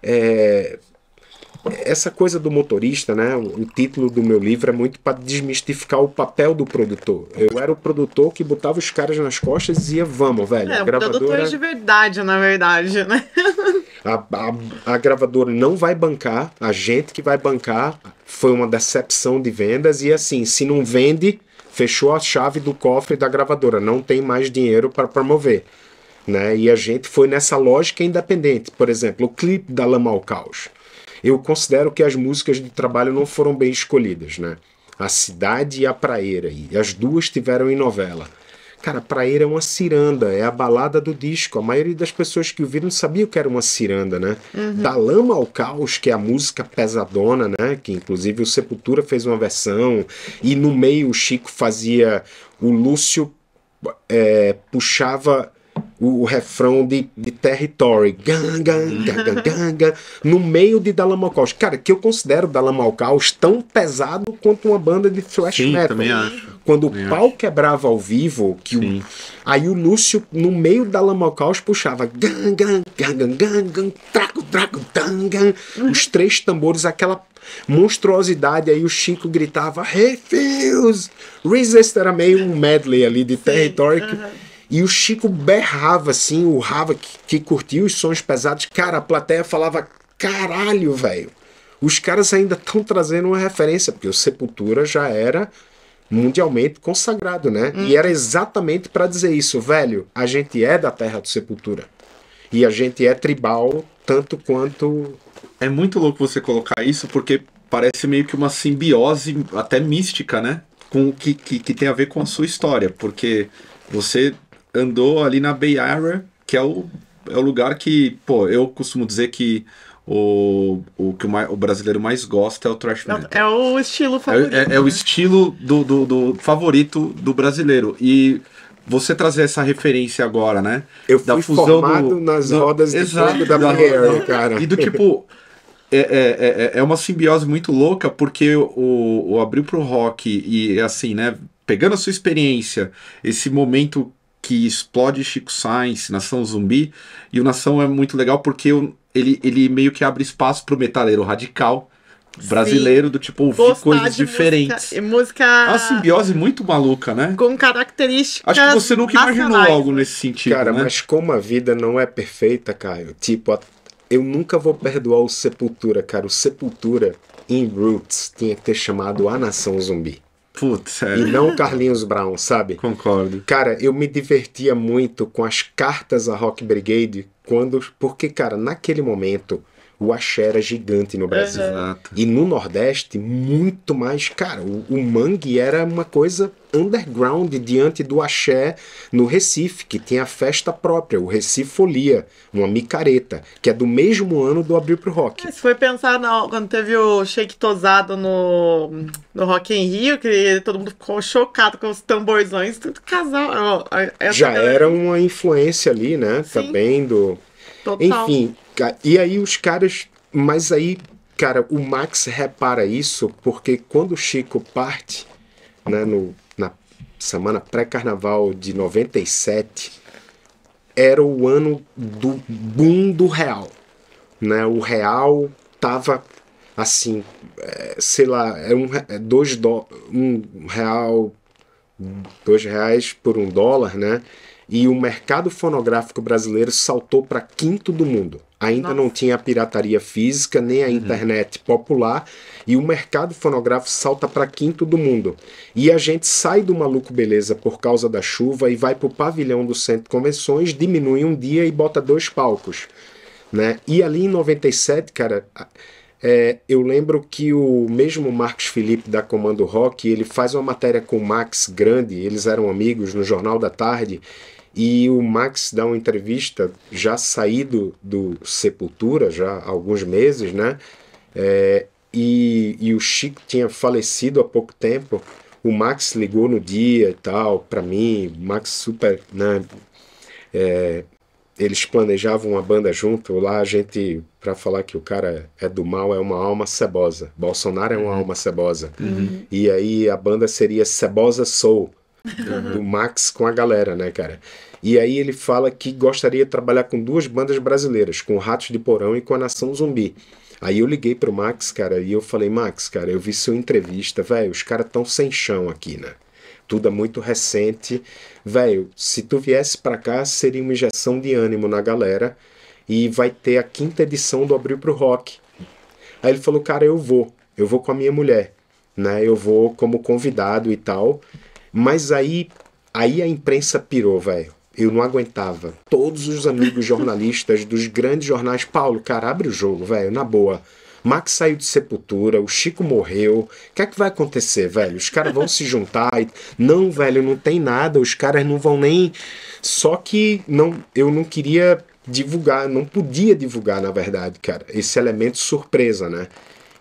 é, essa coisa do motorista, né? O título do meu livro é muito para desmistificar o papel do produtor. Eu era o produtor que botava os caras nas costas e dizia, vamos, velho. É, gravadora... produtores é de verdade, na verdade, né? a, a, a gravadora não vai bancar, a gente que vai bancar. Foi uma decepção de vendas e assim, se não vende, fechou a chave do cofre da gravadora, não tem mais dinheiro para promover. Né? E a gente foi nessa lógica independente. Por exemplo, o clipe da Lama ao Caos eu considero que as músicas do trabalho não foram bem escolhidas, né? A Cidade e a Praeira, e as duas tiveram em novela. Cara, Praeira é uma ciranda, é a balada do disco. A maioria das pessoas que ouviram não sabia o que era uma ciranda, né? Uhum. Da Lama ao Caos, que é a música pesadona, né? Que inclusive o Sepultura fez uma versão. E no meio o Chico fazia. O Lúcio é, puxava o, o refrão de, de Territory. Ganga, ganga, ganga, uhum. no meio de Dalamacaus. Cara, que eu considero Dalamacaus tão pesado quanto uma banda de thrash Sim, metal. Também acho. Quando também o pau acho. quebrava ao vivo, que o, aí o Lúcio, no meio da Lamacaus, puxava ganga ganga ganga trago, trago, ganga uhum. os três tambores, aquela monstruosidade, aí o Chico gritava refuse, resist, era meio um medley ali de território e o Chico berrava assim, urrava que, que curtia os sons pesados. Cara, a plateia falava: caralho, velho. Os caras ainda estão trazendo uma referência, porque o Sepultura já era mundialmente consagrado, né? Hum. E era exatamente para dizer isso, velho. A gente é da terra do Sepultura. E a gente é tribal tanto quanto. É muito louco você colocar isso, porque parece meio que uma simbiose até mística, né? Com o que, que, que tem a ver com a sua história, porque você andou ali na Bay Area, que é o, é o lugar que, pô, eu costumo dizer que o, o que o, mais, o brasileiro mais gosta é o trash metal. É o estilo é é, favorito. É, é, é o né? estilo do, do, do, favorito do brasileiro. E você trazer essa referência agora, né? Eu fui da fusão formado do, nas do, rodas do, exato, da, Bay Area, cara. E do tipo... É, é, é, é uma simbiose muito louca, porque o, o abriu pro rock e, assim, né? Pegando a sua experiência, esse momento que explode Chico Science Nação Zumbi, e o Nação é muito legal porque ele, ele meio que abre espaço pro metaleiro radical brasileiro Sim. do tipo ouvir Gostar coisas diferentes. Música, música. É uma simbiose muito maluca, né? Com características. Acho que você nunca nacionais. imaginou algo nesse sentido. Cara, né? mas como a vida não é perfeita, Caio, tipo, eu nunca vou perdoar o Sepultura, cara. O Sepultura, em Roots, tinha que ter chamado A Nação Zumbi. Putz, é. E não Carlinhos Brown, sabe? Concordo. Cara, eu me divertia muito com as cartas a Rock Brigade quando. Porque, cara, naquele momento o axé era gigante no Brasil. Exato. E no Nordeste, muito mais. Cara, o, o mangue era uma coisa underground diante do axé no Recife, que tem a festa própria, o Recife Folia, uma micareta, que é do mesmo ano do Abril pro Rock. É, se foi pensar quando teve o shake tosado no, no Rock em Rio, que todo mundo ficou chocado com os tamborzões, tudo casal. Essa Já era uma influência ali, né? Sim. Também do. Total. Enfim, e aí os caras. Mas aí, cara, o Max repara isso porque quando o Chico parte, né, no, na semana pré-carnaval de 97, era o ano do boom do real. Né? O real tava assim, é, sei lá, é um, é dois do, um real, dois reais por um dólar, né? e o mercado fonográfico brasileiro saltou para quinto do mundo. Ainda Nossa. não tinha a pirataria física, nem a uhum. internet uhum. popular, e o mercado fonográfico salta para quinto do mundo. E a gente sai do Maluco Beleza por causa da chuva e vai para o pavilhão do Centro de Convenções, diminui um dia e bota dois palcos. Né? E ali em 97, cara, é, eu lembro que o mesmo Marcos Felipe da Comando Rock, ele faz uma matéria com o Max Grande, eles eram amigos no Jornal da Tarde, e o Max dá uma entrevista já saído do Sepultura, já há alguns meses, né? É, e, e o Chico tinha falecido há pouco tempo. O Max ligou no dia e tal, para mim, Max super, né? É, eles planejavam uma banda junto, lá a gente, para falar que o cara é do mal, é uma alma cebosa. Bolsonaro é uma uhum. alma cebosa. Uhum. E aí a banda seria Cebosa Soul do Max com a galera, né, cara? E aí ele fala que gostaria de trabalhar com duas bandas brasileiras, com Ratos de Porão e com a Nação Zumbi. Aí eu liguei pro Max, cara, e eu falei, Max, cara, eu vi sua entrevista, velho, os caras tão sem chão aqui, né? Tudo é muito recente. Velho, se tu viesse para cá, seria uma injeção de ânimo na galera. E vai ter a quinta edição do Abril pro Rock. Aí ele falou, cara, eu vou. Eu vou com a minha mulher, né? Eu vou como convidado e tal. Mas aí, aí a imprensa pirou, velho. Eu não aguentava. Todos os amigos jornalistas dos grandes jornais, Paulo, cara, abre o jogo, velho, na boa. Max saiu de sepultura, o Chico morreu. O que é que vai acontecer, velho? Os caras vão se juntar. E... Não, velho, não tem nada. Os caras não vão nem. Só que não, eu não queria divulgar, não podia divulgar, na verdade, cara, esse elemento surpresa, né?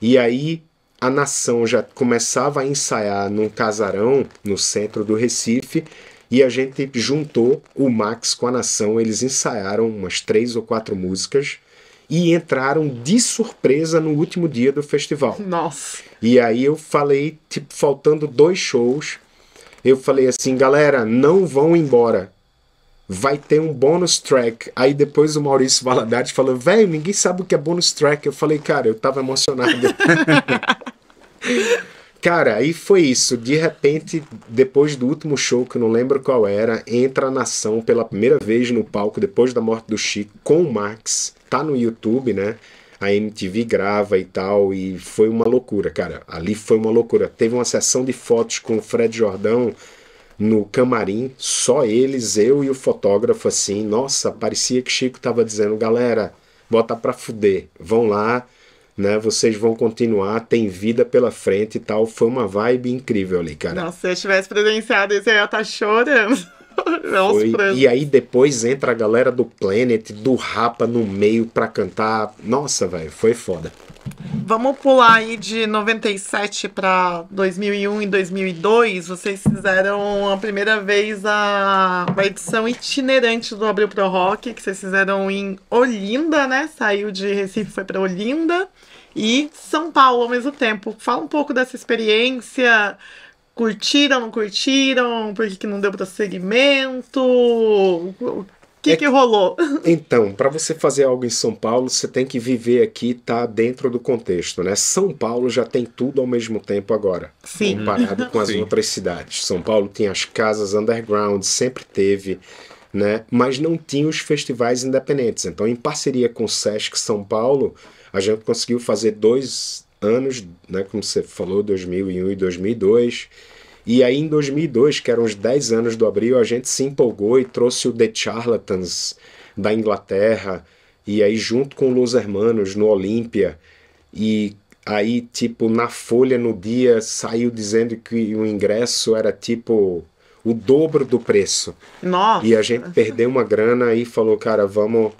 E aí a nação já começava a ensaiar num casarão no centro do Recife e a gente juntou o Max com a nação. Eles ensaiaram umas três ou quatro músicas e entraram de surpresa no último dia do festival. Nossa! E aí eu falei, tipo, faltando dois shows, eu falei assim, galera, não vão embora. Vai ter um bônus track. Aí depois o Maurício Valadares falou, velho, ninguém sabe o que é bônus track. Eu falei, cara, eu tava emocionado. Cara, aí foi isso. De repente, depois do último show, que eu não lembro qual era, entra a Nação pela primeira vez no palco, depois da morte do Chico, com o Max. Tá no YouTube, né? A MTV grava e tal, e foi uma loucura, cara. Ali foi uma loucura. Teve uma sessão de fotos com o Fred Jordão no camarim, só eles, eu e o fotógrafo, assim. Nossa, parecia que Chico tava dizendo, galera, bota pra fuder, vão lá né? Vocês vão continuar, tem vida pela frente e tal. Foi uma vibe incrível ali, cara. Nossa, se eu tivesse presenciado isso, eu ia estar tá chorando. É foi, e aí depois entra a galera do Planet, do Rapa no meio pra cantar. Nossa, velho, foi foda. Vamos pular aí de 97 para 2001 e 2002. Vocês fizeram a primeira vez a, a edição itinerante do Abril Pro Rock, que vocês fizeram em Olinda, né? Saiu de Recife, foi para Olinda e São Paulo ao mesmo tempo. Fala um pouco dessa experiência, Curtiram, não curtiram? Por que, que não deu prosseguimento? O que, é que, rolou? Então, para você fazer algo em São Paulo, você tem que viver aqui e tá dentro do contexto, né? São Paulo já tem tudo ao mesmo tempo agora. Sim. Comparado com as Sim. outras cidades. São Paulo tem as casas underground, sempre teve. Né? Mas não tinha os festivais independentes. Então, em parceria com o Sesc São Paulo, a gente conseguiu fazer dois anos, né, como você falou, 2001 e 2002. E aí em 2002, que eram os 10 anos do Abril, a gente se empolgou e trouxe o The Charlatans da Inglaterra, e aí junto com Los Hermanos no Olímpia, e aí tipo na Folha no dia saiu dizendo que o ingresso era tipo o dobro do preço. Nossa. E a gente perdeu uma grana e falou, cara, vamos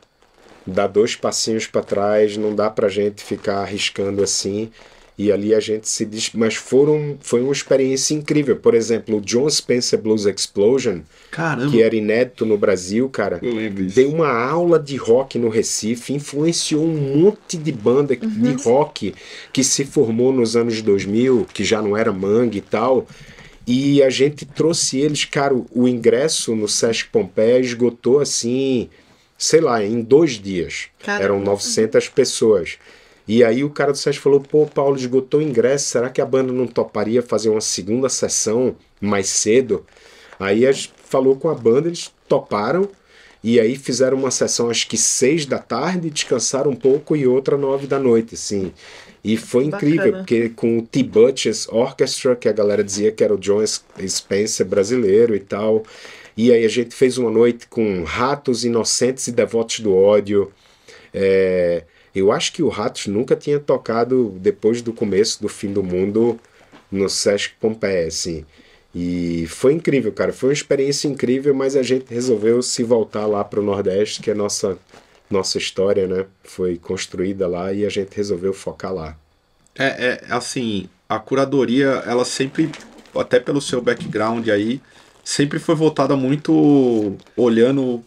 dá dois passinhos para trás, não dá para gente ficar arriscando assim. E ali a gente se diz, mas foram, foi uma experiência incrível. Por exemplo, o John Spencer Blues Explosion, Caramba. que era inédito no Brasil, cara, deu uma aula de rock no Recife, influenciou um monte de banda uhum. de rock que se formou nos anos 2000, que já não era mangue e tal. E a gente trouxe eles, cara, o ingresso no Sesc Pompeia esgotou assim sei lá, em dois dias. Caramba. Eram 900 pessoas. E aí o cara do SESC falou: pô, Paulo esgotou o ingresso, será que a banda não toparia fazer uma segunda sessão mais cedo? Aí a gente falou com a banda, eles toparam. E aí fizeram uma sessão acho que seis da tarde, descansaram um pouco e outra nove da noite, assim. E foi Bacana. incrível, porque com o T-Butches Orchestra, que a galera dizia que era o John Spencer brasileiro e tal. E aí a gente fez uma noite com Ratos Inocentes e Devotos do Ódio. É, eu acho que o Ratos nunca tinha tocado depois do começo do fim do mundo no Sesc Pompeia, assim. E foi incrível, cara. Foi uma experiência incrível, mas a gente resolveu se voltar lá para o Nordeste, que é nossa nossa história, né? Foi construída lá e a gente resolveu focar lá. É, é assim, a curadoria, ela sempre, até pelo seu background aí, sempre foi voltada muito olhando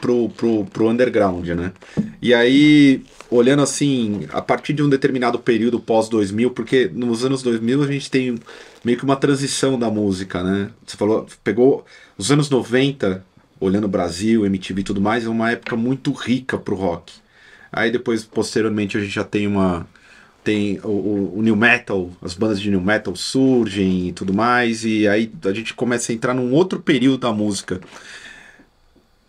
pro, pro, pro underground, né? E aí, olhando assim, a partir de um determinado período pós-2000, porque nos anos 2000 a gente tem meio que uma transição da música, né? Você falou, pegou os anos 90, olhando o Brasil, MTV e tudo mais, é uma época muito rica pro rock. Aí depois, posteriormente, a gente já tem uma tem o, o, o, new metal, as bandas de new metal surgem e tudo mais, e aí a gente começa a entrar num outro período da música.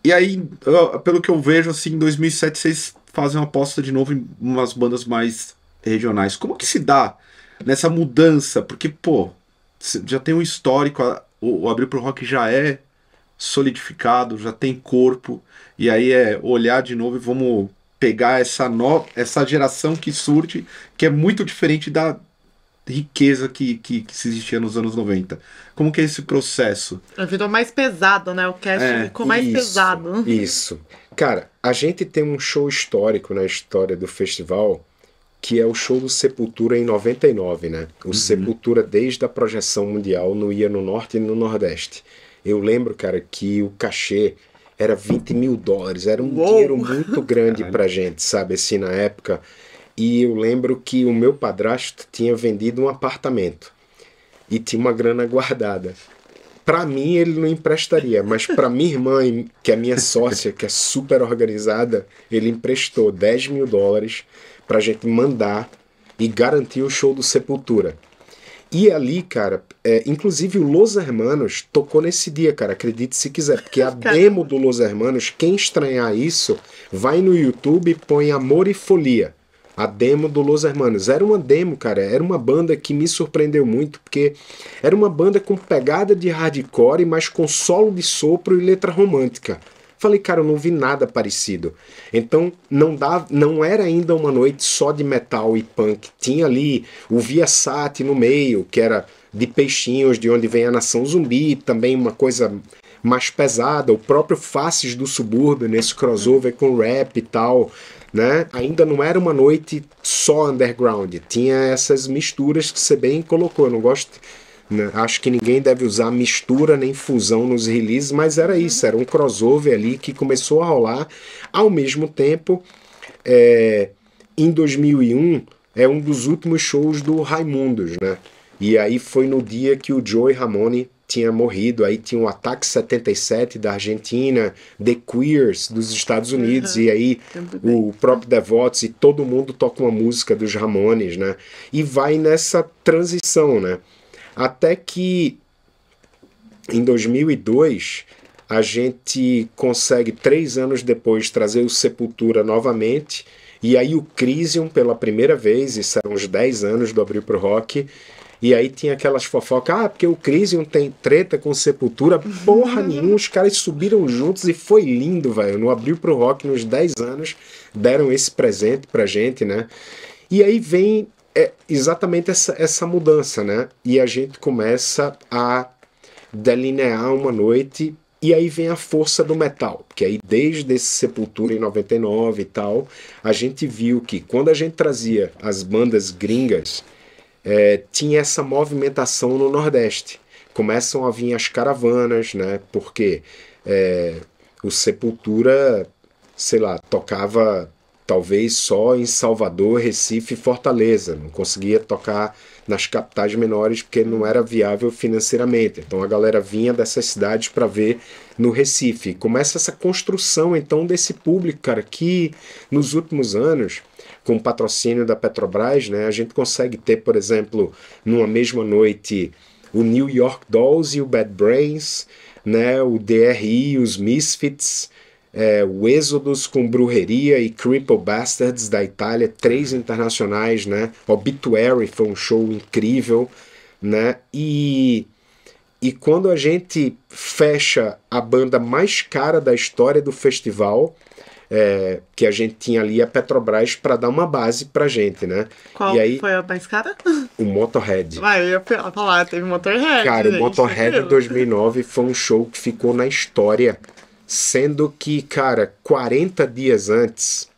E aí, eu, pelo que eu vejo, assim, em 2007 vocês fazem uma aposta de novo em umas bandas mais regionais. Como que se dá nessa mudança? Porque, pô, já tem um histórico, a, o, o Abril pro Rock já é solidificado, já tem corpo, e aí é olhar de novo e vamos pegar essa nova, essa geração que surge, que é muito diferente da riqueza que, que, que, se existia nos anos 90. Como que é esse processo? É, virou mais pesado, né? O cast é, ficou mais isso, pesado. Isso. Cara, a gente tem um show histórico na história do festival, que é o show do Sepultura em 99, né? O uhum. Sepultura, desde a projeção mundial, não ia no Norte e no Nordeste. Eu lembro, cara, que o cachê era 20 mil dólares. Era um Uou. dinheiro muito grande pra gente, sabe, assim, na época. E eu lembro que o meu padrasto tinha vendido um apartamento e tinha uma grana guardada. Para mim ele não emprestaria, mas para minha irmã, que é minha sócia, que é super organizada, ele emprestou 10 mil dólares para gente mandar e garantir o show do Sepultura. E ali, cara, é, inclusive o Los Hermanos tocou nesse dia, cara, acredite se quiser, porque a demo do Los Hermanos, quem estranhar isso, vai no YouTube e põe Amor e Folia. A demo do Los Hermanos. Era uma demo, cara. Era uma banda que me surpreendeu muito, porque era uma banda com pegada de hardcore, mas com solo de sopro e letra romântica. Falei, cara, eu não vi nada parecido. Então não dá, não era ainda uma noite só de metal e punk. Tinha ali o Viasat no meio, que era de peixinhos, de onde vem a nação zumbi, também uma coisa mais pesada, o próprio Faces do Subúrbio nesse crossover com rap e tal, né? Ainda não era uma noite só underground, tinha essas misturas que você bem colocou. Eu não gosto né? Acho que ninguém deve usar mistura nem fusão nos releases, mas era isso, era um crossover ali que começou a rolar. Ao mesmo tempo, é, em 2001, é um dos últimos shows do Raimundos, né? E aí foi no dia que o Joey Ramone tinha morrido, aí tinha o um Ataque 77 da Argentina, The Queers dos Estados Unidos, uhum, e aí o próprio Devotes e todo mundo toca uma música dos Ramones, né? E vai nessa transição, né? Até que em 2002 a gente consegue, três anos depois, trazer o Sepultura novamente. E aí o Crisium pela primeira vez, isso eram uns 10 anos do Abril pro Rock. E aí tinha aquelas fofocas, ah, porque o Crisium tem treta com Sepultura. Porra nenhuma, os caras subiram juntos e foi lindo, velho. No Abril pro Rock, nos 10 anos, deram esse presente pra gente, né? E aí vem é exatamente essa, essa mudança, né? E a gente começa a delinear uma noite e aí vem a força do metal, porque aí desde esse Sepultura em 99 e tal, a gente viu que quando a gente trazia as bandas gringas, é, tinha essa movimentação no Nordeste. Começam a vir as caravanas, né? Porque é, o Sepultura, sei lá, tocava talvez só em Salvador, Recife e Fortaleza. Não conseguia tocar nas capitais menores porque não era viável financeiramente. Então a galera vinha dessas cidades para ver no Recife. Começa essa construção então desse público, cara, que nos últimos anos, com o patrocínio da Petrobras, né, a gente consegue ter, por exemplo, numa mesma noite o New York Dolls e o Bad Brains, né, o DRI e os Misfits é, o Exodus com Brujeria e Cripple Bastards da Itália, três internacionais, né? Obituary foi um show incrível, né? E, e quando a gente fecha a banda mais cara da história do festival, é, que a gente tinha ali a Petrobras para dar uma base pra gente, né? Qual e aí, foi a mais cara? O Motorhead. Vai, ah, eu ia falar, teve Motorhead. Cara, gente, o Motorhead de 2009 foi um show que ficou na história sendo que, cara, 40 dias antes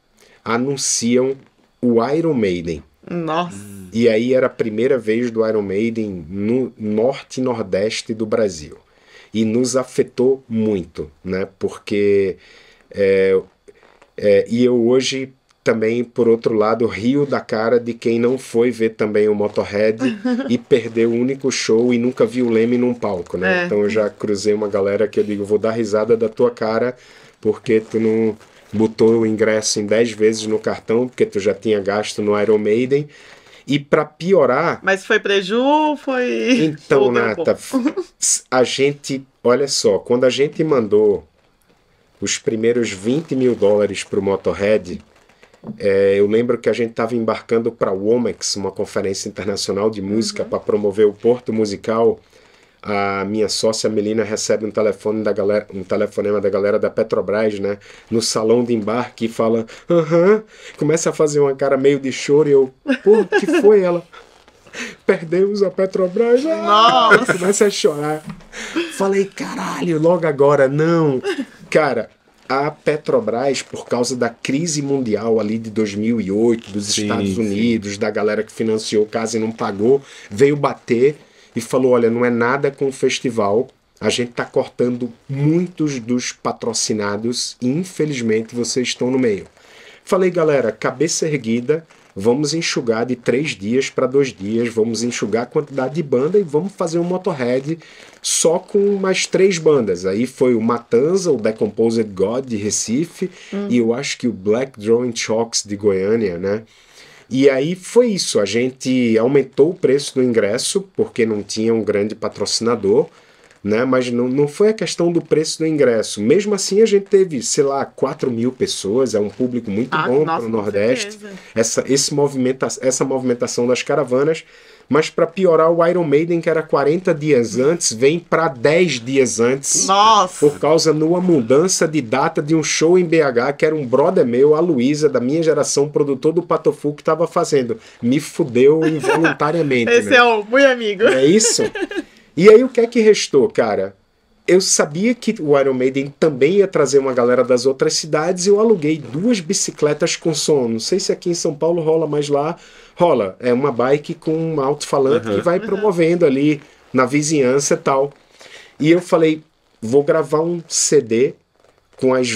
anunciam o Iron Maiden. Nossa. E aí era a primeira vez do Iron Maiden no norte e nordeste do Brasil. E nos afetou muito, né? Porque é, é, e eu hoje também, por outro lado, rio da cara de quem não foi ver também o Motorhead e perdeu o único show e nunca viu o Leme num palco, né? É. Então eu já cruzei uma galera que eu digo, vou dar risada da tua cara porque tu não botou o ingresso em 10 vezes no cartão, porque tu já tinha gasto no Iron Maiden. E para piorar. Mas foi preju foi. Então, Nata, a gente. Olha só, quando a gente mandou os primeiros 20 mil dólares pro Motorhead, é, eu lembro que a gente estava embarcando para o Womex, uma conferência internacional de música, uhum. para promover o Porto Musical. A minha sócia Melina recebe um telefone da galera, um telefonema da galera da Petrobras, né, no salão de embarque e fala: "Aham". Começa a fazer uma cara meio de choro e eu: "Pô, que foi ela?" perdemos a Petrobras. Ah, Nossa. Começa a chorar. Falei, caralho, logo agora, não. Cara, a Petrobras, por causa da crise mundial ali de 2008, dos sim, Estados Unidos, sim. da galera que financiou casa e não pagou, veio bater e falou: olha, não é nada com o festival. A gente está cortando muitos dos patrocinados e infelizmente vocês estão no meio. Falei, galera, cabeça erguida, vamos enxugar de três dias para dois dias, vamos enxugar a quantidade de banda e vamos fazer um motorhead só com mais três bandas. Aí foi o Matanza, o Decomposed God de Recife hum. e eu acho que o Black Drawing Chalks de Goiânia, né? E aí foi isso, a gente aumentou o preço do ingresso porque não tinha um grande patrocinador né? Mas não, não foi a questão do preço do ingresso. Mesmo assim, a gente teve, sei lá, 4 mil pessoas, é um público muito ah, bom para o Nordeste. Essa, esse movimenta, essa movimentação das caravanas. Mas para piorar, o Iron Maiden, que era 40 dias antes, vem para 10 dias antes. Nossa! Por causa de uma mudança de data de um show em BH, que era um brother meu, a Luísa, da minha geração, produtor do Patofu, que estava fazendo. Me fudeu involuntariamente. Esse né? é o muito amigo. É isso? E aí o que é que restou, cara? Eu sabia que o Iron Maiden também ia trazer uma galera das outras cidades e eu aluguei duas bicicletas com som. Não sei se aqui em São Paulo rola, mas lá rola. É uma bike com um alto-falante uhum. que vai é. promovendo ali na vizinhança e tal. E eu falei, vou gravar um CD com as,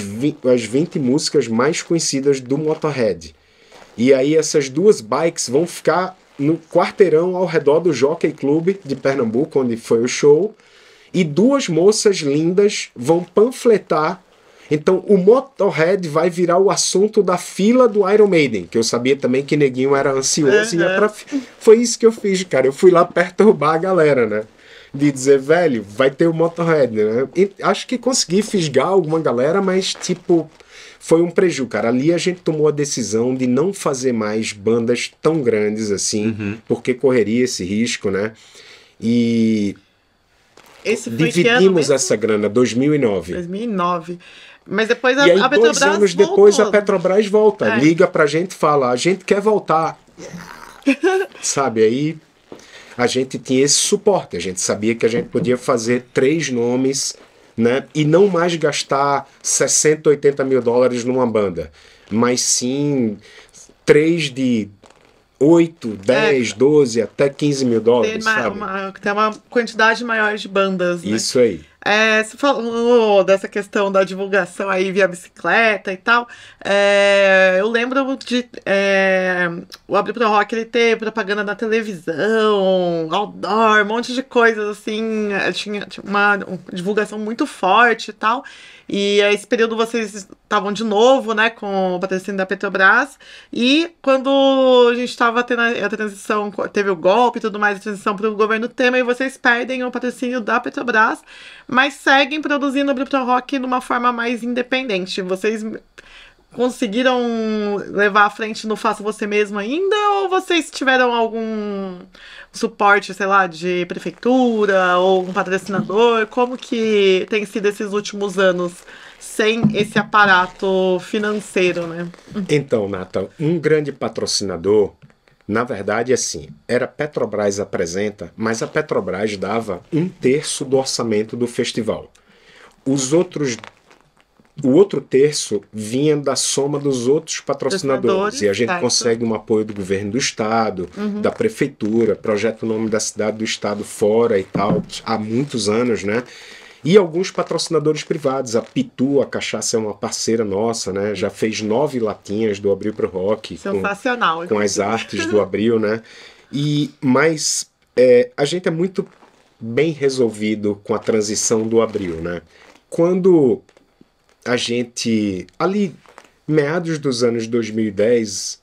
as 20 músicas mais conhecidas do Motorhead. E aí essas duas bikes vão ficar no quarteirão ao redor do Jockey Club de Pernambuco, onde foi o show, e duas moças lindas vão panfletar. Então o Motorhead vai virar o assunto da fila do Iron Maiden, que eu sabia também que neguinho era ansioso e ia é, pra... É. foi isso que eu fiz, cara. Eu fui lá perturbar a galera, né? De dizer, velho, vai ter o Motorhead, né? E acho que consegui fisgar alguma galera, mas tipo, foi um prejuízo, cara. Ali a gente tomou a decisão de não fazer mais bandas tão grandes assim, uhum. porque correria esse risco, né? E dividimos essa grana, 2009. 2009. Mas depois a, aí, a Petrobras dois anos voltou. depois a Petrobras volta, é. liga pra gente e fala, a gente quer voltar. Sabe, aí a gente tinha esse suporte, a gente sabia que a gente podia fazer três nomes né? E não mais gastar 60, 80 mil dólares numa banda, mas sim 3 de 8, 10, é, 12, até 15 mil dólares, tem sabe? Uma, tem uma quantidade maior de bandas, né? Isso aí. É, você falou dessa questão da divulgação aí via bicicleta e tal. É, eu lembro de é, o Abre Pro Rock ele ter propaganda na televisão, outdoor, um monte de coisas assim. É, tinha, tinha uma divulgação muito forte e tal. E é esse período vocês estavam de novo, né, com o patrocínio da Petrobras. E quando a gente estava tendo a, transição, teve o golpe e tudo mais, a transição para o governo Temer, vocês perdem o patrocínio da Petrobras, mas seguem produzindo o Bruto Rock de uma forma mais independente. Vocês conseguiram levar à frente no Faça Você Mesmo ainda? Ou vocês tiveram algum suporte, sei lá, de prefeitura ou um patrocinador? Como que tem sido esses últimos anos sem esse aparato financeiro, né? Então, Nathan, um grande patrocinador, na verdade, assim, era Petrobras Apresenta, mas a Petrobras dava um terço do orçamento do festival. Os outros o outro terço vinha da soma dos outros patrocinadores. e a gente certo. consegue um apoio do governo do estado, uhum. da prefeitura, projeto o nome da cidade do estado fora e tal, há muitos anos, né? E alguns patrocinadores privados, a Pitu, a Cachaça é uma parceira nossa, né? Já fez nove latinhas do Abril pro Rock. Sensacional. Com, com as artes do Abril, né? E, mas é, a gente é muito bem resolvido com a transição do Abril, né? Quando a gente, ali, meados dos anos 2010,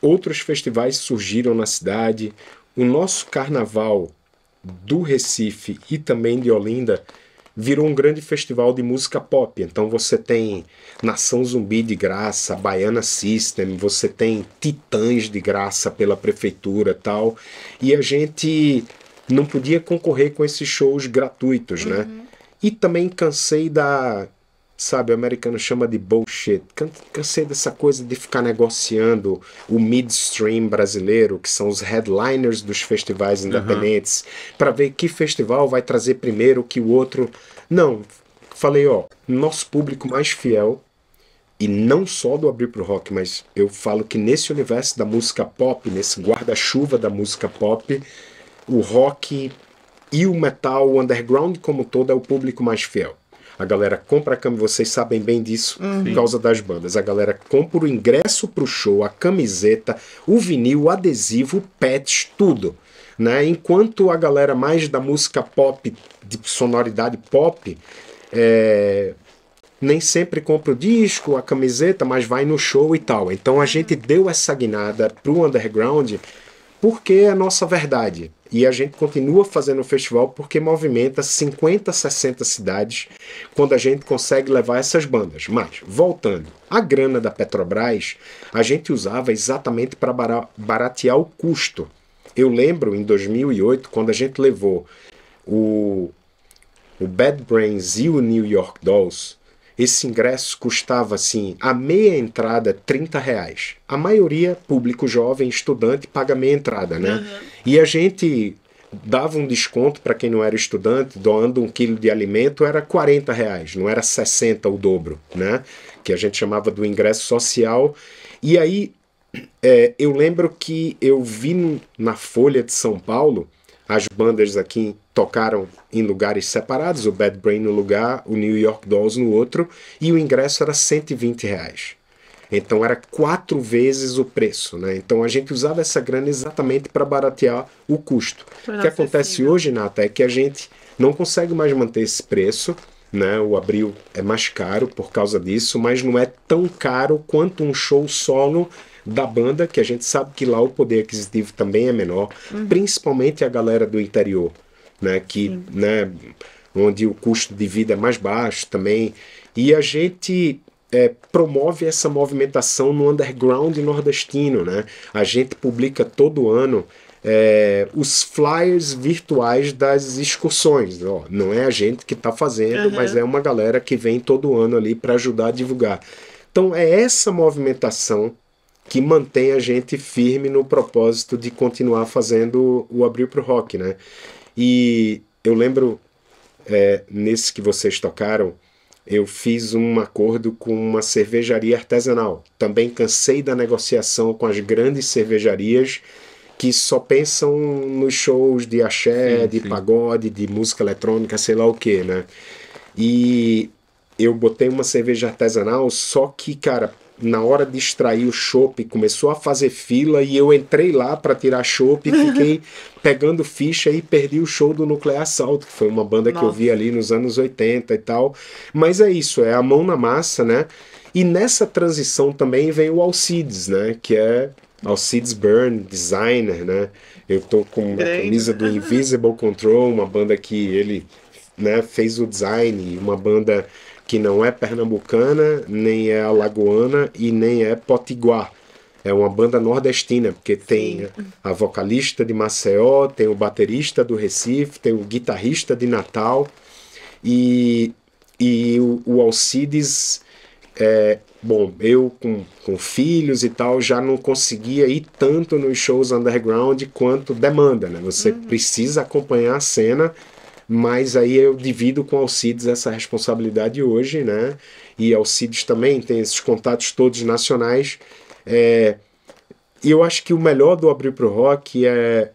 outros festivais surgiram na cidade. O nosso carnaval do Recife e também de Olinda virou um grande festival de música pop. Então você tem Nação Zumbi de graça, Baiana System, você tem Titãs de graça pela prefeitura tal. E a gente não podia concorrer com esses shows gratuitos, né? Uhum. E também cansei da sabe, o americano chama de bullshit. Cansei dessa coisa de ficar negociando o midstream brasileiro, que são os headliners dos festivais independentes, uhum. para ver que festival vai trazer primeiro que o outro. Não, falei, ó, nosso público mais fiel e não só do abrir pro rock, mas eu falo que nesse universo da música pop, nesse guarda-chuva da música pop, o rock e o metal, o underground como todo é o público mais fiel. A galera compra a camisa, vocês sabem bem disso uhum. por causa das bandas. A galera compra o ingresso pro show, a camiseta, o vinil, o adesivo, pets, tudo. Né? Enquanto a galera mais da música pop, de sonoridade pop, é, nem sempre compra o disco, a camiseta, mas vai no show e tal. Então a uhum. gente deu essa guinada pro underground porque é a nossa verdade. E a gente continua fazendo o festival porque movimenta 50, 60 cidades quando a gente consegue levar essas bandas. Mas, voltando, a grana da Petrobras a gente usava exatamente para baratear o custo. Eu lembro em 2008, quando a gente levou o, o Bad Brains e o New York Dolls, esse ingresso custava assim, a meia entrada, 30 reais. A maioria, público jovem, estudante, paga meia entrada, né? Uhum. E a gente dava um desconto para quem não era estudante, doando um quilo de alimento era 40 reais, não era 60 o dobro, né? Que a gente chamava do ingresso social. E aí é, eu lembro que eu vi na Folha de São Paulo as bandas aqui tocaram em lugares separados, o Bad Brain no lugar, o New York Dolls no outro, e o ingresso era 120 reais. Então era quatro vezes o preço. Né? Então a gente usava essa grana exatamente para baratear o custo. o que acontece assim, hoje, Nata, é que a gente não consegue mais manter esse preço. Né? O abril é mais caro por causa disso, mas não é tão caro quanto um show solo da banda, que a gente sabe que lá o poder aquisitivo também é menor, uhum. principalmente a galera do interior, né? Que, né? Onde o custo de vida é mais baixo também. E a gente é, promove essa movimentação no underground nordestino. Né? A gente publica todo ano é, os flyers virtuais das excursões. Ó, não é a gente que está fazendo, uhum. mas é uma galera que vem todo ano ali para ajudar a divulgar. Então é essa movimentação que mantém a gente firme no propósito de continuar fazendo o Abril para o Rock, né? E eu lembro é, nesse que vocês tocaram, eu fiz um acordo com uma cervejaria artesanal. Também cansei da negociação com as grandes cervejarias que só pensam nos shows de axé, sim, de sim. pagode, de música eletrônica, sei lá o que, né? E eu botei uma cerveja artesanal, só que, cara, na hora de extrair o chope, começou a fazer fila e eu entrei lá para tirar chope e fiquei pegando ficha e perdi o show do Nuclear Assalto, que foi uma banda Nossa. que eu vi ali nos anos 80 e tal. Mas é isso, é a mão na massa, né? E nessa transição também vem o Alcides, né? Que é Alcides Burn, designer, né? Eu tô com a camisa do Invisible Control, uma banda que ele né, fez o design, uma banda que não é pernambucana, nem é alagoana e nem é potiguar. É uma banda nordestina, porque tem a vocalista de Maceió, tem o baterista do Recife, tem o guitarrista de Natal e, e o, o Alcides. É, bom, eu com, com filhos e tal já não conseguia ir tanto nos shows underground quanto demanda, né? Você uhum. precisa acompanhar a cena mas aí eu divido com Alcides essa responsabilidade hoje, né? E Alcides também tem esses contatos todos nacionais. É, e eu acho que o melhor do Abrir Pro Rock é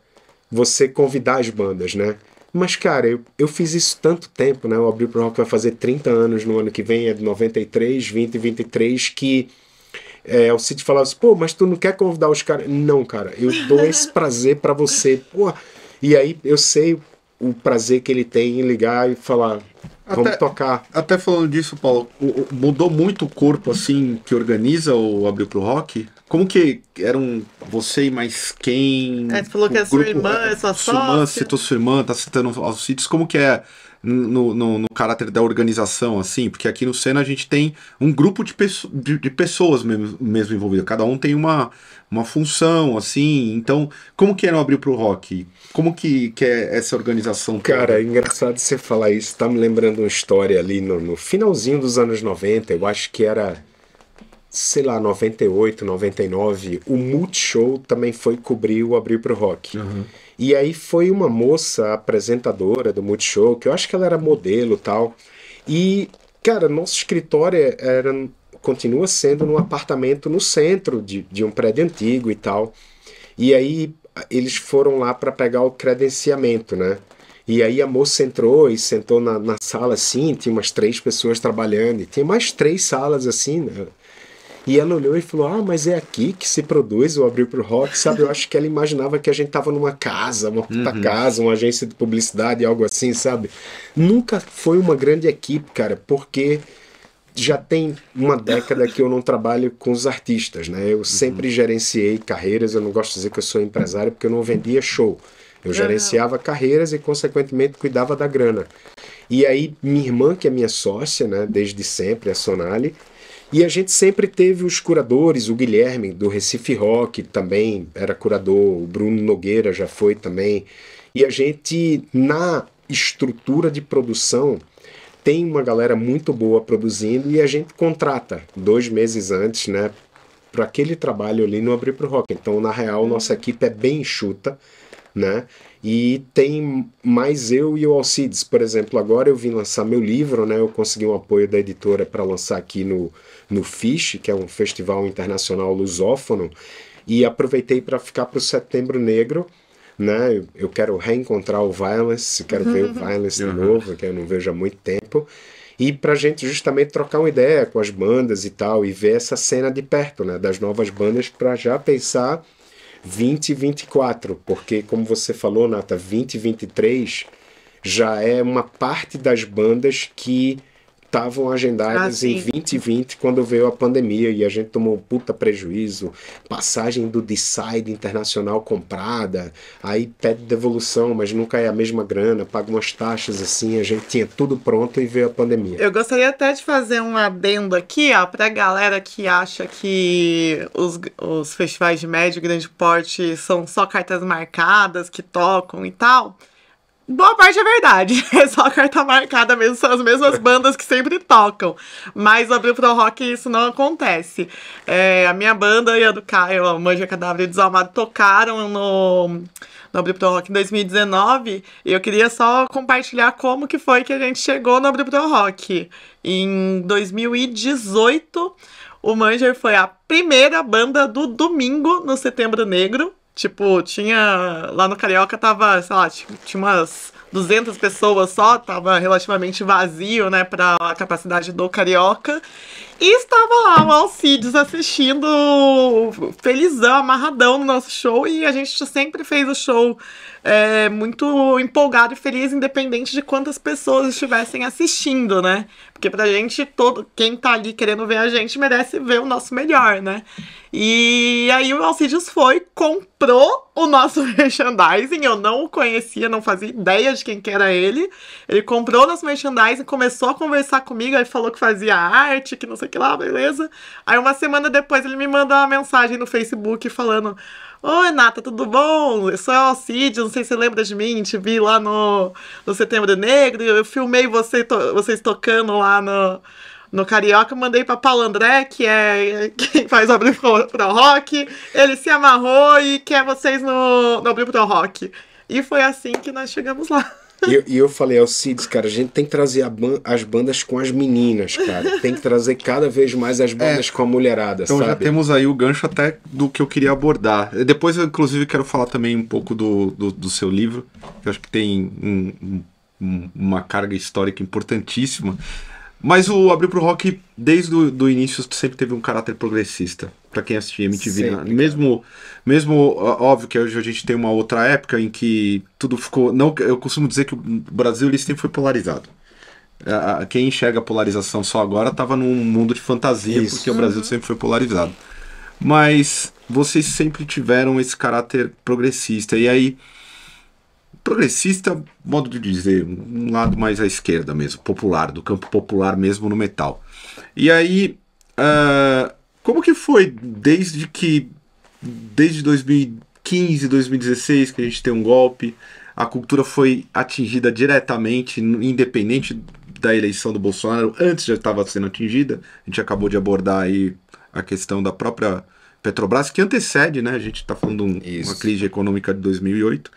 você convidar as bandas, né? Mas, cara, eu, eu fiz isso tanto tempo, né? O Abrir Pro Rock vai fazer 30 anos no ano que vem, é de 93, 20 23, que é, o Cid falava assim, pô, mas tu não quer convidar os caras? Não, cara, eu dou esse prazer para você. Pô, e aí eu sei o prazer que ele tem em ligar e falar. Vamos até, tocar. Até falando disso, Paulo, mudou muito o corpo assim que organiza o Abril pro Rock? Como que eram você e mais quem? É, você falou que é sua irmã, é sua sócia. Sua irmã, citou sua irmã, tá citando sítios, Como que é no, no, no, caráter da organização, assim, porque aqui no Senna a gente tem um grupo de, peço, de, de pessoas mesmo, mesmo envolvidas, cada um tem uma, uma função, assim, então, como que é no Abril pro Rock? Como que, que é essa organização? Cara, é engraçado você falar isso, tá me lembrando uma história ali no, no finalzinho dos anos 90, eu acho que era, sei lá, 98, 99, o Multishow também foi cobrir o Abril pro Rock. Uhum. E aí foi uma moça apresentadora do Multishow, que eu acho que ela era modelo tal. E, cara, nosso escritório era, continua sendo num apartamento no centro de, de um prédio antigo e tal. E aí eles foram lá para pegar o credenciamento, né? E aí a moça entrou e sentou na, na, sala assim, tinha umas três pessoas trabalhando, e tinha mais três salas assim, né? E ela olhou e falou: Ah, mas é aqui que se produz o Abril pro Rock, sabe? Eu acho que ela imaginava que a gente tava numa casa, uma puta uhum. casa, uma agência de publicidade, algo assim, sabe? Nunca foi uma grande equipe, cara, porque já tem uma década que eu não trabalho com os artistas, né? Eu uhum. sempre gerenciei carreiras, eu não gosto de dizer que eu sou empresário porque eu não vendia show. Eu gerenciava carreiras e, consequentemente, cuidava da grana. E aí, minha irmã, que é minha sócia, né, desde sempre, a Sonali, e a gente sempre teve os curadores, o Guilherme do Recife Rock também era curador, o Bruno Nogueira já foi também. E a gente, na estrutura de produção, tem uma galera muito boa produzindo e a gente contrata dois meses antes, né? Para aquele trabalho ali no Abrir para o Rock. Então, na real, uhum. nossa equipe é bem enxuta, né? E tem mais eu e o Alcides. Por exemplo, agora eu vim lançar meu livro, né? Eu consegui um apoio da editora para lançar aqui no, no FISH, que é um festival internacional lusófono, e aproveitei para ficar para o Setembro Negro. Né? Eu quero reencontrar o Violence, quero ver o Violence uhum. de uhum. novo, que eu não vejo há muito tempo. E para gente justamente trocar uma ideia com as bandas e tal, e ver essa cena de perto, né? Das novas bandas, para já pensar 2024, porque como você falou, Nata, 2023 já é uma parte das bandas que estavam agendadas ah, em 2020, quando veio a pandemia e a gente tomou um puta prejuízo, passagem do Decide internacional comprada, aí pede devolução, mas nunca é a mesma grana, paga umas taxas assim, a gente tinha tudo pronto e veio a pandemia. Eu gostaria até de fazer um adendo aqui, ó, pra galera que acha que os, os festivais de médio e grande porte são só cartas marcadas que tocam e tal. Boa parte é verdade. É só a carta marcada mesmo, são as mesmas bandas que sempre tocam. Mas no Abril Pro Rock isso não acontece. É, a minha banda e a do Caio, a Manja Cadáver e Desalmado, tocaram no, no Abril Pro Rock em 2019. E eu queria só compartilhar como que foi que a gente chegou no Abril Pro Rock. Em 2018, o Manger foi a primeira banda do domingo no Setembro Negro Tipo, tinha. Lá no Carioca tava, sei lá, tinha umas 200 pessoas só, tava relativamente vazio, né, pra capacidade do Carioca. E estava lá o Alcides assistindo, felizão, amarradão no nosso show. E a gente sempre fez o show é, muito empolgado e feliz, independente de quantas pessoas estivessem assistindo, né? Porque pra gente, todo, quem tá ali querendo ver a gente merece ver o nosso melhor, né? E aí o Alcides foi, comprou o nosso merchandising. Eu não o conhecia, não fazia ideia de quem que era ele. Ele comprou o nosso merchandising, começou a conversar comigo, aí falou que fazia arte, que não sei que lá, beleza. Aí uma semana depois ele me manda uma mensagem no Facebook falando: Oi, Nata, tudo bom? Eu sou o Alcide, não sei se você lembra de mim, te vi lá no, no Setembro Negro, eu filmei você, to, vocês tocando lá no, no Carioca, mandei pra Paulo André, que é quem faz o Abril pro, pro Rock, ele se amarrou e quer vocês no, no Abril pro Rock. E foi assim que nós chegamos lá. E eu, eu falei ao Cid, cara, a gente tem que trazer ban as bandas com as meninas, cara. Tem que trazer cada vez mais as é. bandas é, com a mulherada, então sabe? já temos aí o gancho até do que eu queria abordar. Depois eu, inclusive, quero falar também um pouco do, do, do seu livro, que eu acho que tem um, um, uma carga histórica importantíssima. Mas o Abril pro Rock, desde o do início, sempre teve um caráter progressista para quem assistia MTV, né? Sempre, né? mesmo mesmo óbvio que hoje a gente tem uma outra época em que tudo ficou, não, eu costumo dizer que o Brasil ele sempre foi polarizado. Quem enxerga a polarização só agora estava num mundo de fantasia, Isso. porque uhum. o Brasil uhum. sempre foi polarizado. Mas vocês sempre tiveram esse caráter progressista. E aí, progressista, modo de dizer, um lado mais à esquerda mesmo, popular, do campo popular mesmo no metal. E aí, uh, como que foi desde que desde 2015, 2016 que a gente tem um golpe, a cultura foi atingida diretamente, independente da eleição do Bolsonaro, antes já estava sendo atingida. A gente acabou de abordar aí a questão da própria Petrobras, que antecede, né? A gente está falando um, uma crise econômica de 2008.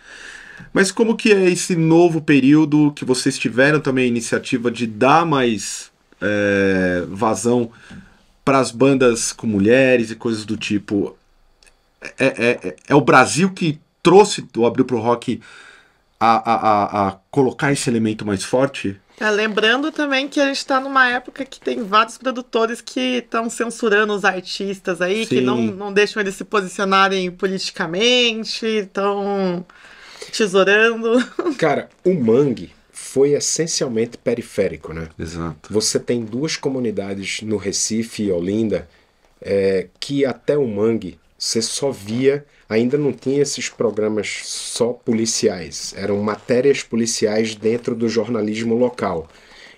Mas como que é esse novo período que vocês tiveram também a iniciativa de dar mais é, vazão para as bandas com mulheres e coisas do tipo. É, é, é, é o Brasil que trouxe o Abril pro Rock a, a, a, colocar esse elemento mais forte. É, lembrando também que a gente está numa época que tem vários produtores que estão censurando os artistas aí, Sim. que não, não deixam eles se posicionarem politicamente, estão tesourando. Cara, o Mangue foi essencialmente periférico, né? Exato. Você tem duas comunidades no Recife e Olinda é, que até o Mangue você só via, ainda não tinha esses programas só policiais, eram matérias policiais dentro do jornalismo local.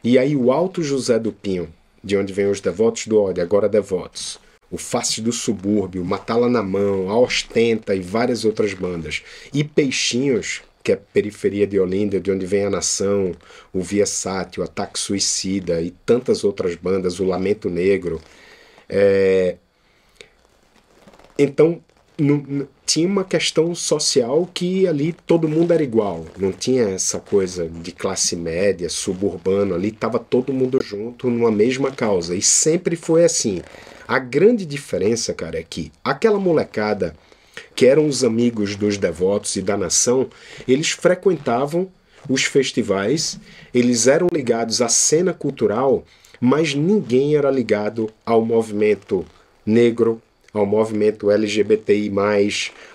E aí o Alto José do Pinho, de onde vem os Devotos do Ódio, agora Devotos, o Face do Subúrbio, Matala na Mão, A Ostenta e várias outras bandas, e Peixinhos, que é periferia de Olinda, de onde vem a Nação, o Via Sátio, Ataque Suicida e tantas outras bandas, o Lamento Negro. É... Então, não, tinha uma questão social que ali todo mundo era igual, não tinha essa coisa de classe média, suburbano, ali estava todo mundo junto numa mesma causa e sempre foi assim. A grande diferença, cara, é que aquela molecada que eram os amigos dos devotos e da nação, eles frequentavam os festivais, eles eram ligados à cena cultural, mas ninguém era ligado ao movimento negro, ao movimento LGBTI,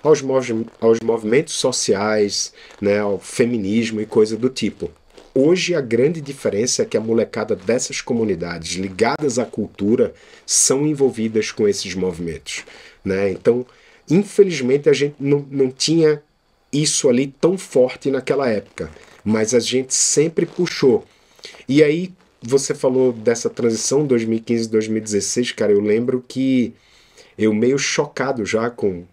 aos, mov aos movimentos sociais, né, ao feminismo e coisa do tipo. Hoje a grande diferença é que a molecada dessas comunidades ligadas à cultura são envolvidas com esses movimentos. Né? Então, Infelizmente a gente não, não tinha isso ali tão forte naquela época, mas a gente sempre puxou. E aí você falou dessa transição 2015-2016, cara, eu lembro que eu meio chocado já com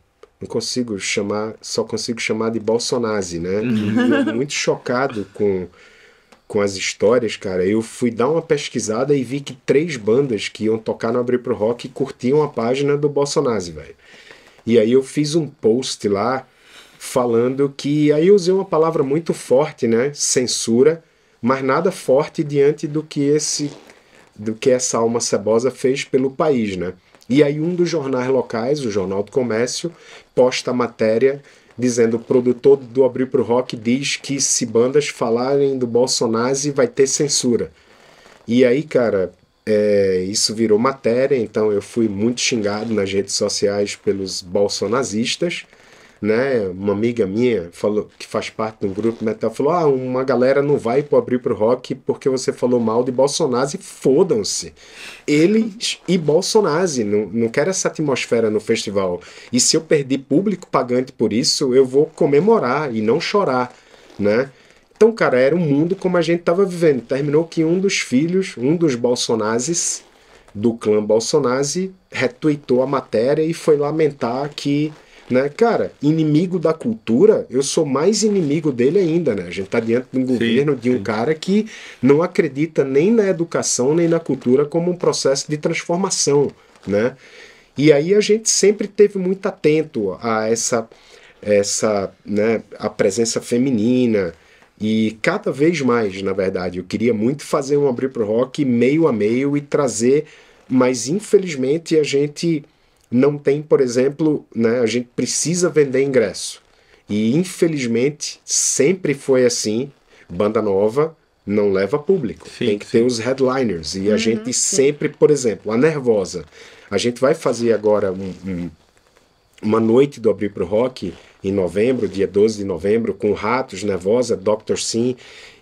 não consigo chamar, só consigo chamar de Bolsonaro, né? Uhum. muito chocado com com as histórias, cara, eu fui dar uma pesquisada e vi que três bandas que iam tocar no Abrir Pro Rock curtiam a página do Bolsonaro, velho. E aí eu fiz um post lá falando que aí eu usei uma palavra muito forte, né? Censura, mas nada forte diante do que esse do que essa alma cebosa fez pelo país, né? E aí um dos jornais locais, o Jornal do Comércio, posta a matéria dizendo o produtor do Abril pro Rock diz que se bandas falarem do Bolsonaro vai ter censura. E aí, cara, é, isso virou matéria, então eu fui muito xingado nas redes sociais pelos bolsonazistas. Né? Uma amiga minha falou que faz parte de um grupo metal falou: Ah, uma galera não vai pro abrir pro rock porque você falou mal de Bolsonaro e fodam-se. Eles e Bolsonaro, não, não quero essa atmosfera no festival. E se eu perder público pagante por isso, eu vou comemorar e não chorar, né? Então, cara, era um mundo como a gente estava vivendo. Terminou que um dos filhos, um dos Bolsonazes, do clã Bolsonazi, retweetou a matéria e foi lamentar que, né, cara, inimigo da cultura, eu sou mais inimigo dele ainda, né? A gente está diante de um sim, governo de um sim. cara que não acredita nem na educação nem na cultura como um processo de transformação, né? E aí a gente sempre teve muito atento a essa essa, né, a presença feminina, e cada vez mais, na verdade, eu queria muito fazer um abrir pro rock meio a meio e trazer, mas infelizmente a gente não tem, por exemplo, né, a gente precisa vender ingresso. E infelizmente sempre foi assim, banda nova não leva público, sim, tem que sim. ter os headliners. E uhum, a gente sempre, por exemplo, a Nervosa, a gente vai fazer agora um, um, uma noite do Abrir pro Rock em novembro, dia 12 de novembro, com Ratos, Nervosa, doctor Sim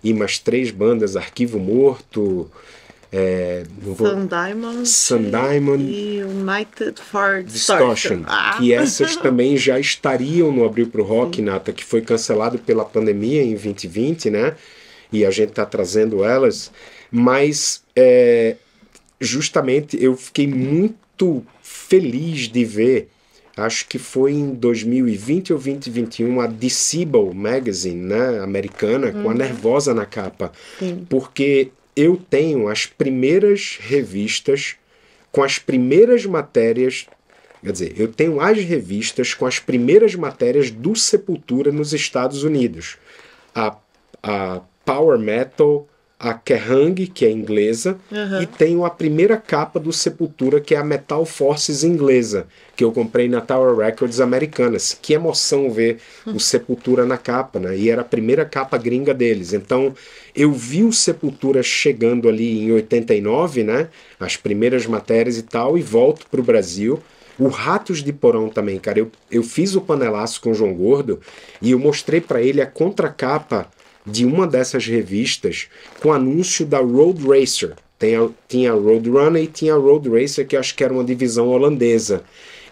e mais três bandas, Arquivo Morto, é, vou... Sun Diamond, Sun Diamond e United for Distortion, ah. que essas também já estariam no Abril para o Rock, Sim. Nata, que foi cancelado pela pandemia em 2020, né? E a gente está trazendo elas, mas é, justamente eu fiquei muito feliz de ver acho que foi em 2020 ou 2021, a Decibel Magazine, né, americana, uhum. com a uhum. Nervosa na capa. Sim. Porque eu tenho as primeiras revistas com as primeiras matérias Quer dizer, eu tenho as revistas com as primeiras matérias do Sepultura nos Estados Unidos. A, a Power Metal, a Kerrang, que é inglesa, uhum. e tenho a primeira capa do Sepultura, que é a Metal Forces inglesa, que eu comprei na Tower Records americanas. Que emoção ver uhum. o Sepultura na capa, né? E era a primeira capa gringa deles. Então, eu vi o Sepultura chegando ali em 89, né? As primeiras matérias e tal, e volto para o Brasil. O Ratos de Porão também, cara. Eu, eu fiz o panelaço com o João Gordo e eu mostrei para ele a contracapa de uma dessas revistas com anúncio da Road Racer. Tem, tinha a Road Runner e tinha a Road Racer, que acho que era uma divisão holandesa.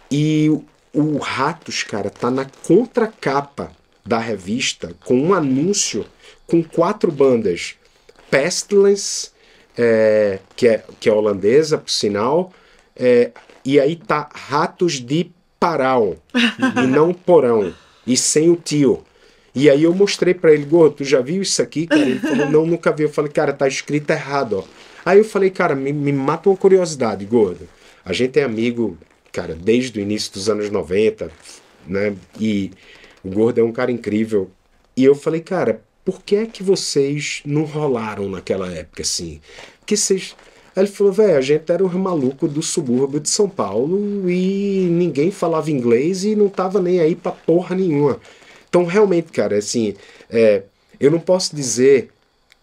E o Ratos, cara, tá na contracapa da revista com um anúncio com quatro bandas. Pestilence, é, que, é, que é holandesa, por sinal, é, e aí tá Ratos de Parau, e não Porão, e sem o tio. E aí eu mostrei para ele, gordo, tu já viu isso aqui, cara? Ele falou, não, nunca vi. Eu falei, cara, tá escrito errado, ó. Aí eu falei, cara, me, me mata uma curiosidade, gordo. A gente é amigo, cara, desde o início dos anos 90, né? E o gordo é um cara incrível. E eu falei, cara, por que é que vocês não rolaram naquela época assim? Que vocês. Aí ele falou, velho, a gente era um maluco do subúrbio de São Paulo e ninguém falava inglês e não tava nem aí pra porra nenhuma. Então, realmente, cara, assim, é, eu não posso dizer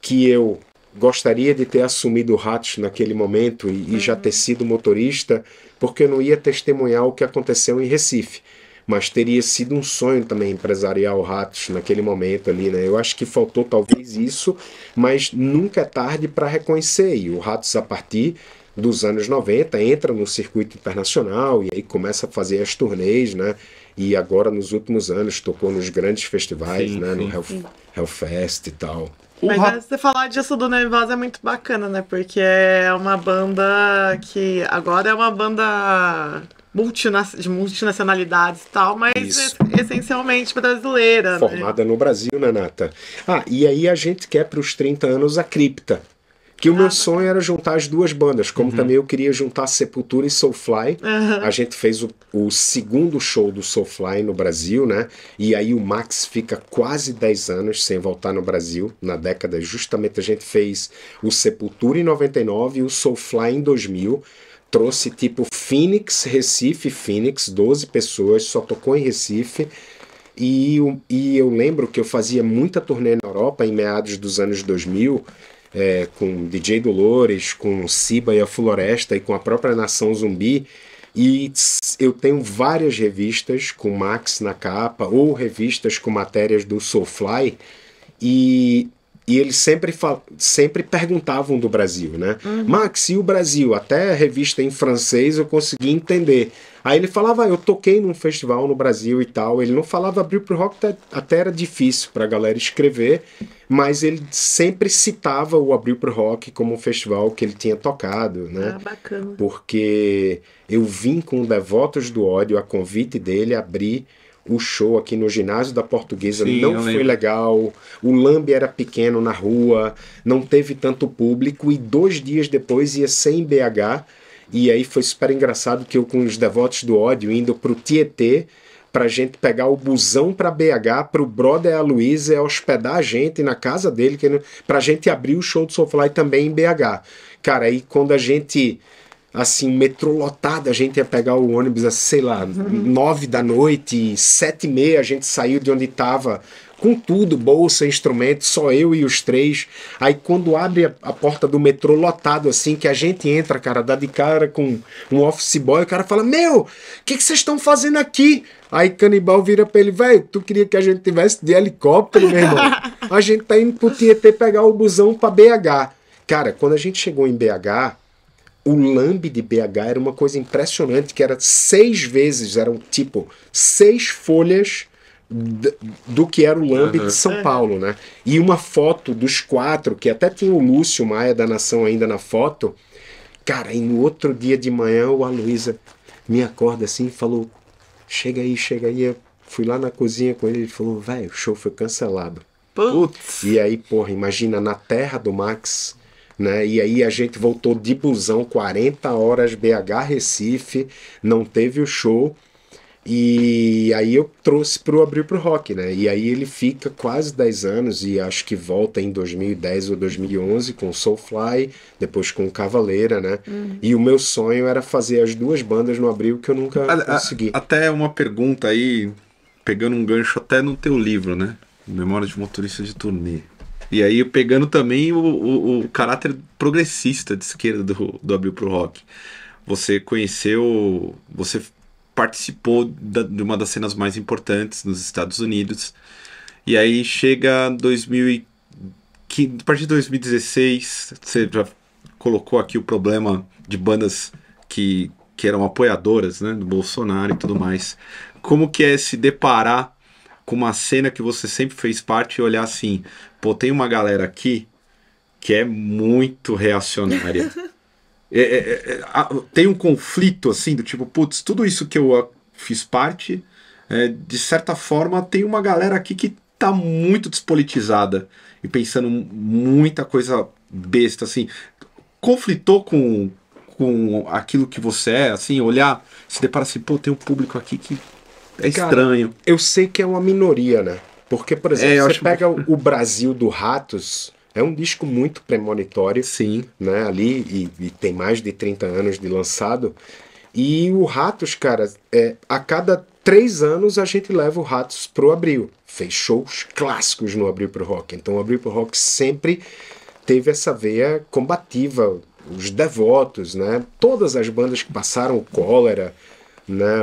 que eu gostaria de ter assumido o Ratos naquele momento e, e, já ter uhum. sido motorista, porque eu não ia testemunhar o que aconteceu em Recife. Mas teria sido um sonho também empresarial o Ratos naquele momento ali, né? Eu acho que faltou talvez isso, mas nunca é tarde para reconhecer. E o Ratos, a partir dos anos 90, entra no circuito internacional e aí começa a fazer as turnês, né? e agora nos últimos anos tocou nos grandes festivais, sim, né? Sim, no Hell, Hellfest e tal. Mas uhum. você falar disso do Nervosa é muito bacana, né? Porque é uma banda que agora é uma banda de multinacionalidades e tal, mas Isso. essencialmente brasileira. Né? Formada né? no Brasil, né, Nata? Ah, e aí a gente quer para os 30 anos a cripta. Que o ah, meu sonho era juntar as duas bandas, como uhum. também eu queria juntar Sepultura e Soulfly. Uhum. A gente fez o, o, segundo show do Soulfly no Brasil, né? E aí o Max fica quase 10 anos sem voltar no Brasil, na década justamente a gente fez o Sepultura em 99 e o Soulfly em 2000 trouxe tipo Phoenix, Recife, Phoenix, 12 pessoas, só tocou em Recife. E, e eu lembro que eu fazia muita turnê na Europa em meados dos anos 2000 é, com DJ Dolores, com Siba e a Floresta e com a própria Nação Zumbi. E eu tenho várias revistas com Max na capa, ou revistas com matérias do Soulfly, e, e eles sempre, sempre perguntavam do Brasil, né? Uhum. Max, e o Brasil? Até a revista em francês eu consegui entender. Aí ele falava, ah, eu toquei num festival no Brasil e tal. Ele não falava abrir pro rock, até era difícil pra galera escrever, mas ele sempre citava o Abril pro Rock como um festival que ele tinha tocado, né? Ah, bacana. Porque eu vim com Devotos do Ódio, a convite dele, abrir o show aqui no ginásio da Portuguesa Sim, não foi legal, o Lambe era pequeno na rua, não teve tanto público e dois dias depois ia sem BH e aí foi super engraçado que eu com os devotos do ódio indo pro Tietê pra gente pegar o busão pra BH, pro brother Aloysio hospedar a gente na casa dele, que, pra gente abrir o show do Soulfly também em BH. Cara, aí quando a gente assim, metrô lotado, a gente ia pegar o ônibus, sei lá, nove da noite, sete e meia, a gente saiu de onde tava com tudo, bolsa, instrumento, só eu e os três. Aí quando abre a, a, porta do metrô lotado assim, que a gente entra, cara, dá de cara com um office boy, o cara fala: "Meu, o que vocês estão fazendo aqui?" Aí Canibal vira pra ele, velho, tu queria que a gente tivesse de helicóptero, meu irmão? A gente tá indo pro Tietê pegar o busão pra BH. Cara, quando a gente chegou em BH, o lambe de BH era uma coisa impressionante, que era seis vezes, eram tipo seis folhas do que era o Lambe uhum. de São é. Paulo, né? E uma foto dos quatro, que até tinha o Lúcio Maia da Nação ainda na foto. Cara, e no outro dia de manhã o Aloísa me acorda assim e falou: chega aí, chega aí. Eu fui lá na cozinha com ele, e ele falou: velho, o show foi cancelado. Putz. E aí, porra, imagina na terra do Max, né? E aí a gente voltou de busão 40 horas BH Recife, não teve o show e aí eu trouxe para o Abril para o Rock, né? E aí ele fica quase 10 anos e acho que volta em 2010 ou 2011 com Soulfly, depois com Cavaleira, né? Uhum. E o meu sonho era fazer as duas bandas no Abril que eu nunca a, consegui. A, até uma pergunta aí, pegando um gancho até no teu livro, né? Memória de Motorista de Turnê. E aí pegando também o, o, o caráter progressista de esquerda do, do Abril para o Rock. Você conheceu... Você participou da, de uma das cenas mais importantes nos Estados Unidos. E aí chega 2015, a partir de 2016, você já colocou aqui o problema de bandas que, que eram apoiadoras né, do Bolsonaro e tudo mais. Como que é se deparar com uma cena que você sempre fez parte e olhar assim, pô, tem uma galera aqui que é muito reacionária. É, é, é, é, a, tem um conflito assim do tipo, putz, tudo isso que eu ah, fiz parte, de certa forma tem uma galera aqui que tá muito despolitizada e pensando muita coisa besta assim, conflitou com com aquilo que você é, assim, olhar, se depara assim, pô, tem um público aqui que é estranho. Cara, eu sei que é uma minoria, né? Porque, por exemplo, é, você acho... pega o Brasil do Ratos, é um disco muito premonitório. Sim. Né, ali, e, e tem mais de 30 anos de lançado. E o Ratos, cara, é, a cada três anos a gente leva o Ratos pro Abril. Fez shows clássicos no Abril pro Rock. Então o Abril pro Rock sempre teve essa veia combativa. Os devotos, né? Todas as bandas que passaram, o Cólera, né?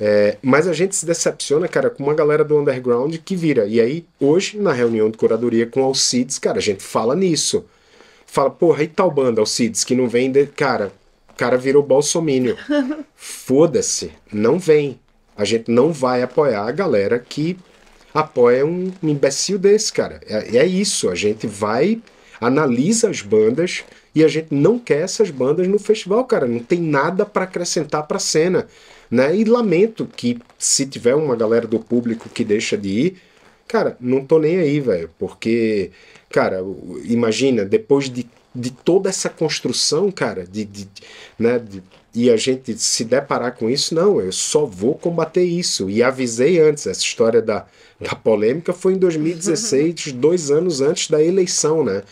É, mas a gente se decepciona, cara, com uma galera do underground que vira. E aí, hoje, na reunião de curadoria com Alcides, cara, a gente fala nisso. Fala, porra, e tal banda, Alcides, que não vem. De... Cara, o cara virou balsomínio. Foda-se, não vem. A gente não vai apoiar a galera que apoia um, um imbecil desse, cara. É, é isso, a gente vai, analisa as bandas e a gente não quer essas bandas no festival, cara. Não tem nada para acrescentar pra cena né? E lamento que se tiver uma galera do público que deixa de ir, cara, não tô nem aí, velho, porque, cara, imagina, depois de, de toda essa construção, cara, de, de né, de, e a gente se deparar com isso, não, eu só vou combater isso. E avisei antes, essa história da, da polêmica foi em 2016, dois anos antes da eleição, né?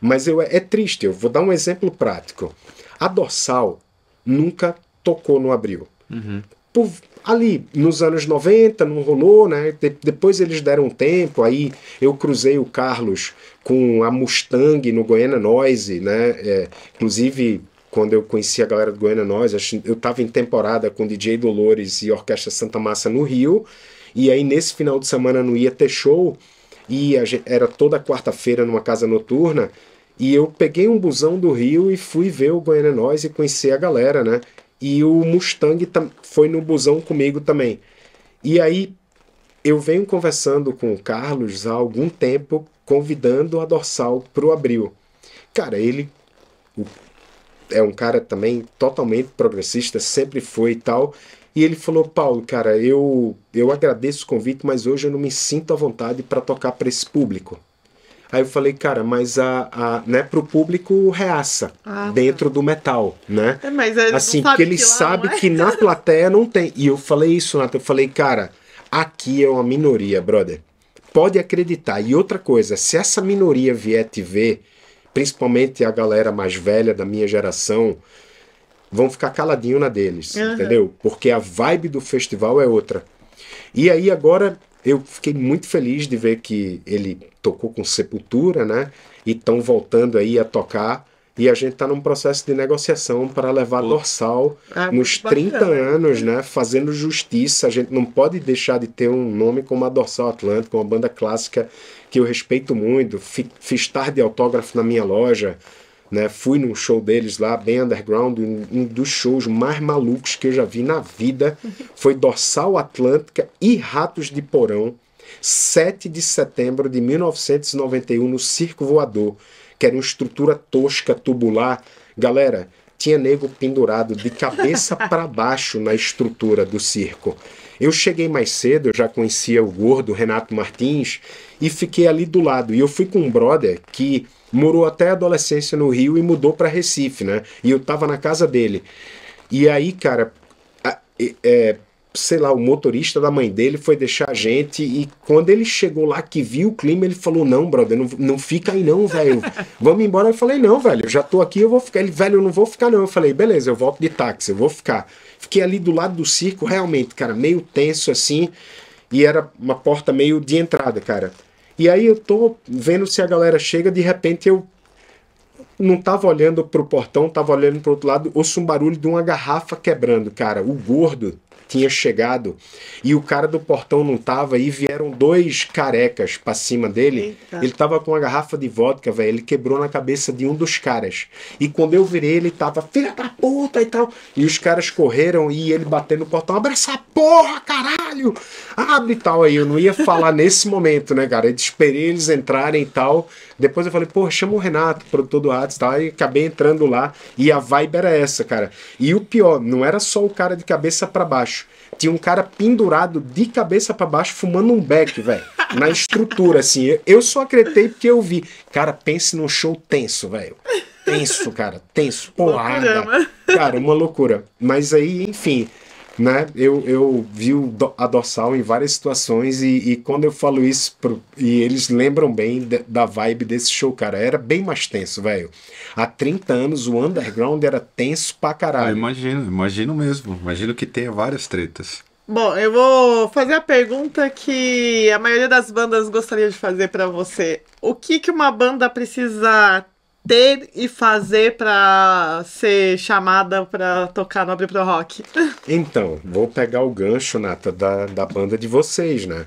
Mas eu, é, é triste, eu vou dar um exemplo prático. A dorsal nunca tocou no abril. Uhum. Por, ali, nos anos 90, não rolou, né? De, depois eles deram um tempo, aí eu cruzei o Carlos com a Mustang no Goiânia Noise, né? É, inclusive, quando eu conheci a galera do Goiânia Noise, eu estava em temporada com DJ Dolores e Orquestra Santa Massa no Rio, e aí nesse final de semana não ia ter show, e gente, era toda quarta-feira numa casa noturna, e eu peguei um busão do Rio e fui ver o Goiânia Noise e conhecer a galera, né? E o Mustang foi no busão comigo também. E aí eu venho conversando com o Carlos há algum tempo, convidando a Dorsal para o Abril. Cara, ele é um cara também totalmente progressista, sempre foi e tal. E ele falou: Paulo, cara, eu, eu agradeço o convite, mas hoje eu não me sinto à vontade para tocar para esse público. Aí eu falei, cara, mas a, a né, pro público reaça ah, tá. dentro tá. do metal, né? É, mas ele assim, porque ele que sabe é. que na plateia não tem. E eu falei isso, Nath, eu falei, cara, aqui é uma minoria, brother. Pode acreditar. E outra coisa, se essa minoria vier te ver, principalmente a galera mais velha da minha geração, vão ficar caladinho na deles, uhum. entendeu? Porque a vibe do festival é outra. E aí agora eu fiquei muito feliz de ver que ele tocou com Sepultura, né? E estão voltando aí a tocar. E a gente está num processo de negociação para levar Pô. dorsal ah, nos 30 bacana. anos, né? Fazendo justiça. A gente não pode deixar de ter um nome como a Dorsal Atlântico, uma banda clássica que eu respeito muito. Fiz tarde autógrafo na minha loja. Né? Fui num show deles lá, bem underground, um, um, dos shows mais malucos que eu já vi na vida foi Dorsal Atlântica e Ratos de Porão, 7 de setembro de 1991, no Circo Voador, que era uma estrutura tosca, tubular. Galera, tinha nego pendurado de cabeça para baixo na estrutura do circo. Eu cheguei mais cedo, eu já conhecia o gordo Renato Martins, e fiquei ali do lado. E eu fui com um brother que morou até a adolescência no Rio e mudou para Recife, né? E eu tava na casa dele. E aí, cara, a, é, sei lá, o motorista da mãe dele foi deixar a gente e quando ele chegou lá que viu o clima, ele falou: "Não, brother, não, não fica aí não, velho. Vamos embora". Eu falei: "Não, velho, eu já tô aqui, eu vou ficar". Ele: "Velho, eu não vou ficar não". Eu falei: "Beleza, eu volto de táxi, eu vou ficar". Fiquei ali do lado do circo, realmente, cara, meio tenso assim, e era uma porta meio de entrada, cara. E aí eu tô vendo se a galera chega, de repente eu não tava olhando pro portão, tava olhando pro outro lado, ouço um barulho de uma garrafa quebrando, cara. O gordo tinha chegado e o cara do portão não tava e vieram dois carecas para cima dele. Eita. Ele tava com uma garrafa de vodka, velho. Ele quebrou na cabeça de um dos caras. E quando eu virei, ele tava, filha da puta e tal. E os caras correram e ele bateu no portão, abre essa porra, caralho! Abre e tal. Aí eu não ia falar nesse momento, né, cara? Eu esperei eles entrarem e tal. Depois eu falei, pô, chama o Renato, produtor do Ratos e tal. E acabei entrando lá. E a vibe era essa, cara. E o pior, não era só o cara de cabeça para baixo. Tinha um cara pendurado de cabeça para baixo fumando um beck, velho. Na estrutura, assim. Eu só acreditei porque eu vi. Cara, pense num show tenso, velho tenso, cara, tenso, porrada. Né? Cara, uma loucura. Mas aí, enfim, né? Eu, eu vi a dorsal em várias situações e, e quando eu falo isso, pro, e eles lembram bem de, da vibe desse show, cara. Era bem mais tenso, velho. Há 30 anos o underground era tenso pra caralho. Ah, imagino, imagino mesmo. Imagino que tenha várias tretas. Bom, eu vou fazer a pergunta que a maioria das bandas gostaria de fazer para você. O que, que uma banda precisa ter e fazer para ser chamada para tocar no Abre Pro Rock? Então, vou pegar o gancho, Nata, da, da banda de vocês, né?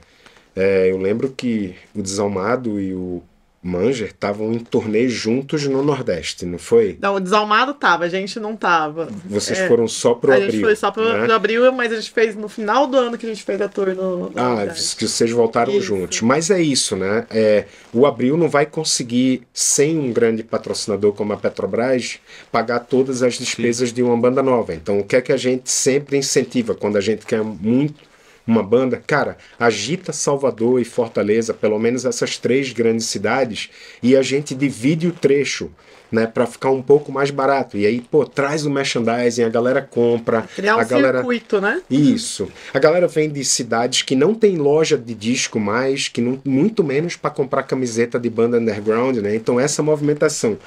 É, eu lembro que o Desalmado e o Manger estavam em turnê juntos no Nordeste, não foi? Não, o Desalmado tava, a gente não tava. Vocês é, foram só pro a abril. A gente foi só pro, né? abril, mas a gente fez no final do ano que a gente fez a tour no. no ah, Nordeste. que vocês voltaram isso. juntos. Mas é isso, né? É, o abril não vai conseguir, sem um grande patrocinador como a Petrobras, pagar todas as despesas Sim. de uma banda nova. Então, o que é que a gente sempre incentiva quando a gente quer muito uma banda, cara, agita Salvador e Fortaleza, pelo menos essas três grandes cidades, e a gente divide o trecho né, para ficar um pouco mais barato. E aí, pô, traz o merchandising, a galera compra. Criar um a galera... circuito, né? Isso. A galera vem de cidades que não tem loja de disco mais, que não, muito menos para comprar camiseta de banda underground, né? Então essa movimentação.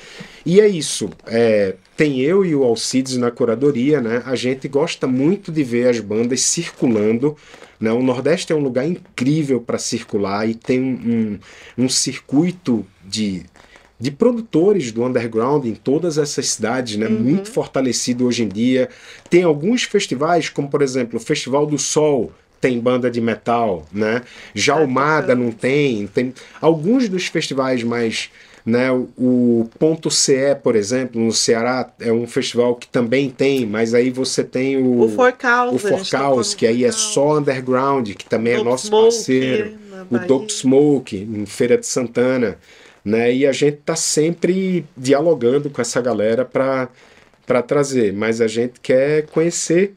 E é isso. É, tem eu e o Alcides na curadoria, né? A gente gosta muito de ver as bandas circulando. Né? O Nordeste é um lugar incrível para circular e tem um, um, um circuito de de produtores do underground em todas essas cidades, né? Uhum. Muito fortalecido hoje em dia. Tem alguns festivais, como por exemplo, o Festival do Sol, tem banda de metal, né? Jalmada ah, não tem, tem alguns dos festivais mais, né, o ponto CE, por exemplo, no Ceará é um festival que também tem, mas aí você tem o o For tá Cause, o Forcaus que aí é só underground, que também é Dope é nosso Smoke, parceiro, o Dope Smoke, em Feira de Santana né? E a gente está sempre dialogando com essa galera para trazer, mas a gente quer conhecer.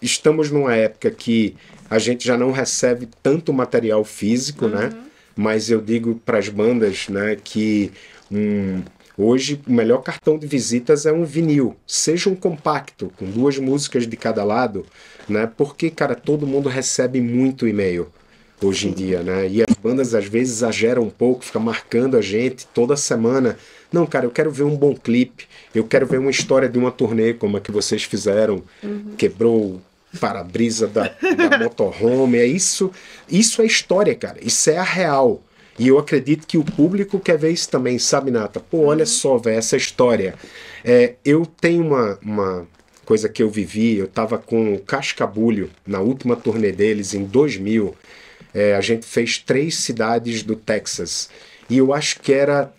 Estamos numa época que a gente já não recebe tanto material físico, né? uhum. né? Mas eu digo para as bandas, né, que um, hoje o melhor cartão de visitas é um vinil, seja um compacto com duas músicas de cada lado, né? Porque cara, todo mundo recebe muito e-mail hoje em dia, né? E as bandas às vezes exageram um pouco, fica marcando a gente toda semana. Não, cara, eu quero ver um bom clipe, eu quero ver uma história de uma turnê como a que vocês fizeram, uhum. quebrou o para-brisa da, da motorhome, é isso, isso é história, cara, isso é a real. E eu acredito que o público quer ver isso também, sabe, Nata? Pô, olha uhum. só, velho, essa história. É, eu tenho uma, uma coisa que eu vivi, eu tava com o Cascabulho na última turnê deles, em 2000, é, a gente fez três cidades do Texas. E eu acho que era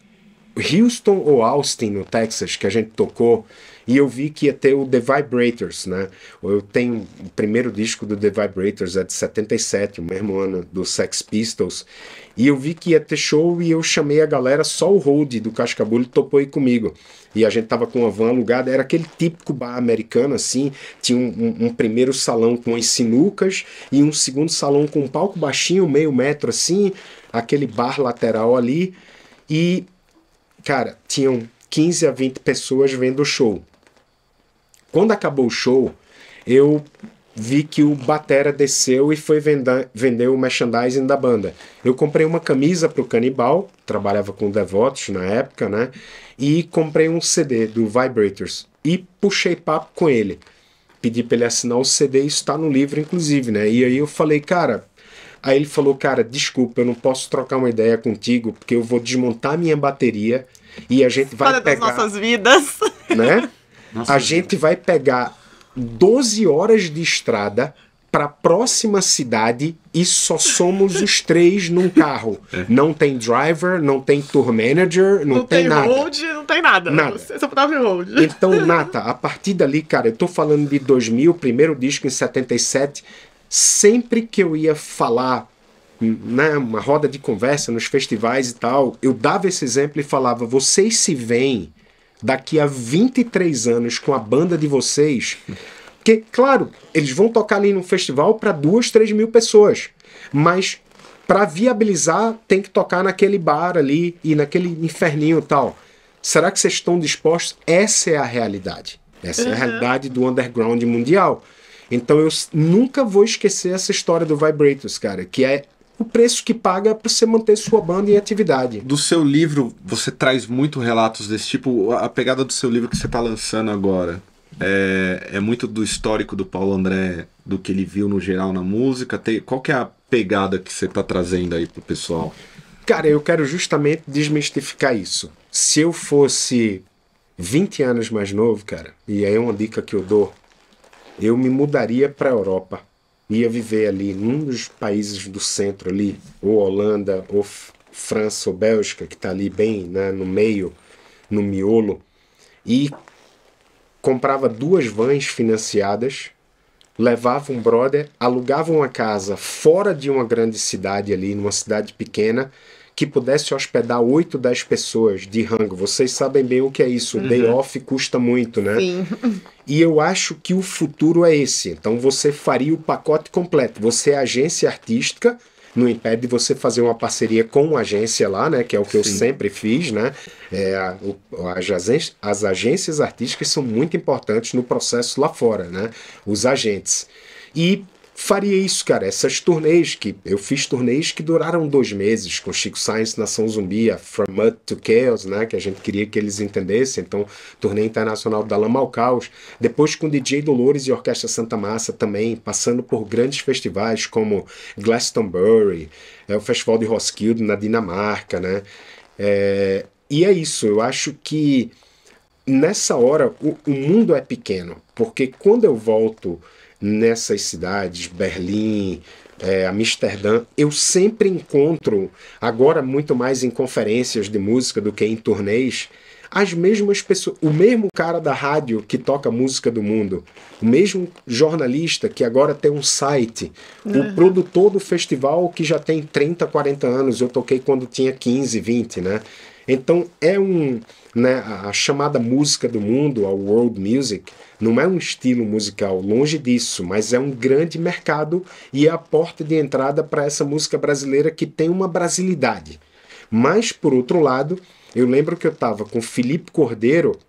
Houston ou Austin, no Texas, que a gente tocou. E eu vi que ia ter o The Vibrators, né? Eu tenho o primeiro disco do The Vibrators, é de 77, o mesmo ano do Sex Pistols. E eu vi que ia ter show e eu chamei a galera, só o Hold do Cascabulho topou aí comigo. E a gente tava com uma van alugada, era aquele típico bar americano, assim, tinha um, um, um primeiro salão com as sinucas e um segundo salão com um palco baixinho, meio metro assim, aquele bar lateral ali. E, cara, tinham 15 a 20 pessoas vendo o show. Quando acabou o show, eu vi que o Batera desceu e foi vender, o merchandising da banda. Eu comprei uma camisa para o Canibal, trabalhava com Devotos na época, né? E comprei um CD do Vibrators e puxei papo com ele. Pedi para ele assinar o CD, isso está no livro, inclusive, né? E aí eu falei, cara. Aí ele falou, cara, desculpa, eu não posso trocar uma ideia contigo, porque eu vou desmontar minha bateria e a gente vai Fala pegar... das nossas vidas. Né? Nossa, a gente vai pegar 12 horas de estrada para a próxima cidade e só somos os três num carro. É. Não tem driver, não tem tour manager, não, não tem, tem nada. Road, não tem nada. nada. Você só tava tá em road. Então, Nata, a partir dali, cara, eu tô falando de 2000, primeiro disco em 77. Sempre que eu ia falar, né, uma roda de conversa nos festivais e tal, eu dava esse exemplo e falava: vocês se veem daqui a 23 anos com a banda de vocês. Porque, claro, eles vão tocar ali num festival para duas, três mil pessoas. Mas para viabilizar, tem que tocar naquele bar ali e naquele inferninho tal. Será que vocês estão dispostos? Essa é a realidade. Essa uhum. é a uhum. realidade do underground mundial. Então eu nunca vou esquecer essa história do Vibrators, cara, que é o preço que paga para você manter sua banda em atividade. Do seu livro, você traz muito relatos desse tipo. A pegada do seu livro que você está lançando agora é, é, muito do histórico do Paulo André, do que ele viu no geral na música. Tem, qual que é a pegada que você está trazendo aí para o pessoal? Cara, eu quero justamente desmistificar isso. Se eu fosse 20 anos mais novo, cara, e aí é uma dica que eu dou, eu me mudaria para a Europa ia viver ali num dos países do centro ali, ou Holanda, ou França, ou Bélgica, que está ali bem né, no meio, no miolo, e comprava duas vans financiadas, levava um brother, alugava uma casa fora de uma grande cidade ali, numa cidade pequena, que pudesse hospedar 8, 10 pessoas de rango. Vocês sabem bem o que é isso. Uhum. Day off custa muito, né? Sim. E eu acho que o futuro é esse. Então você faria o pacote completo. Você é agência artística, não impede você fazer uma parceria com uma agência lá, né? Que é o que Sim. eu sempre fiz, né? É, a, as agências artísticas são muito importantes no processo lá fora, né? Os agentes. E faria isso, cara. Essas turnês que eu fiz turnês que duraram dois meses com Chico Science, Nação Zumbi, a From Mud to Chaos, né? Que a gente queria que eles entendessem. Então, turnê internacional da Lama ao Caos. Depois com DJ Dolores e Orquestra Santa Massa também, passando por grandes festivais como Glastonbury, é, o Festival de Roskilde na Dinamarca, né? É, e é isso. Eu acho que nessa hora o, o mundo é pequeno, porque quando eu volto nessas cidades, Berlim, é, Amsterdã, eu sempre encontro, agora muito mais em conferências de música do que em turnês, as mesmas pessoas, o mesmo cara da rádio que toca música do mundo, o mesmo jornalista que agora tem um site, uhum. o produtor do festival que já tem 30, 40 anos, eu toquei quando tinha 15, 20, né? Então é um, né, a chamada música do mundo, a world music, não é um estilo musical, longe disso, mas é um grande mercado e é a porta de entrada para essa música brasileira que tem uma brasilidade. Mas por outro lado, eu lembro que eu estava com Felipe Cordeiro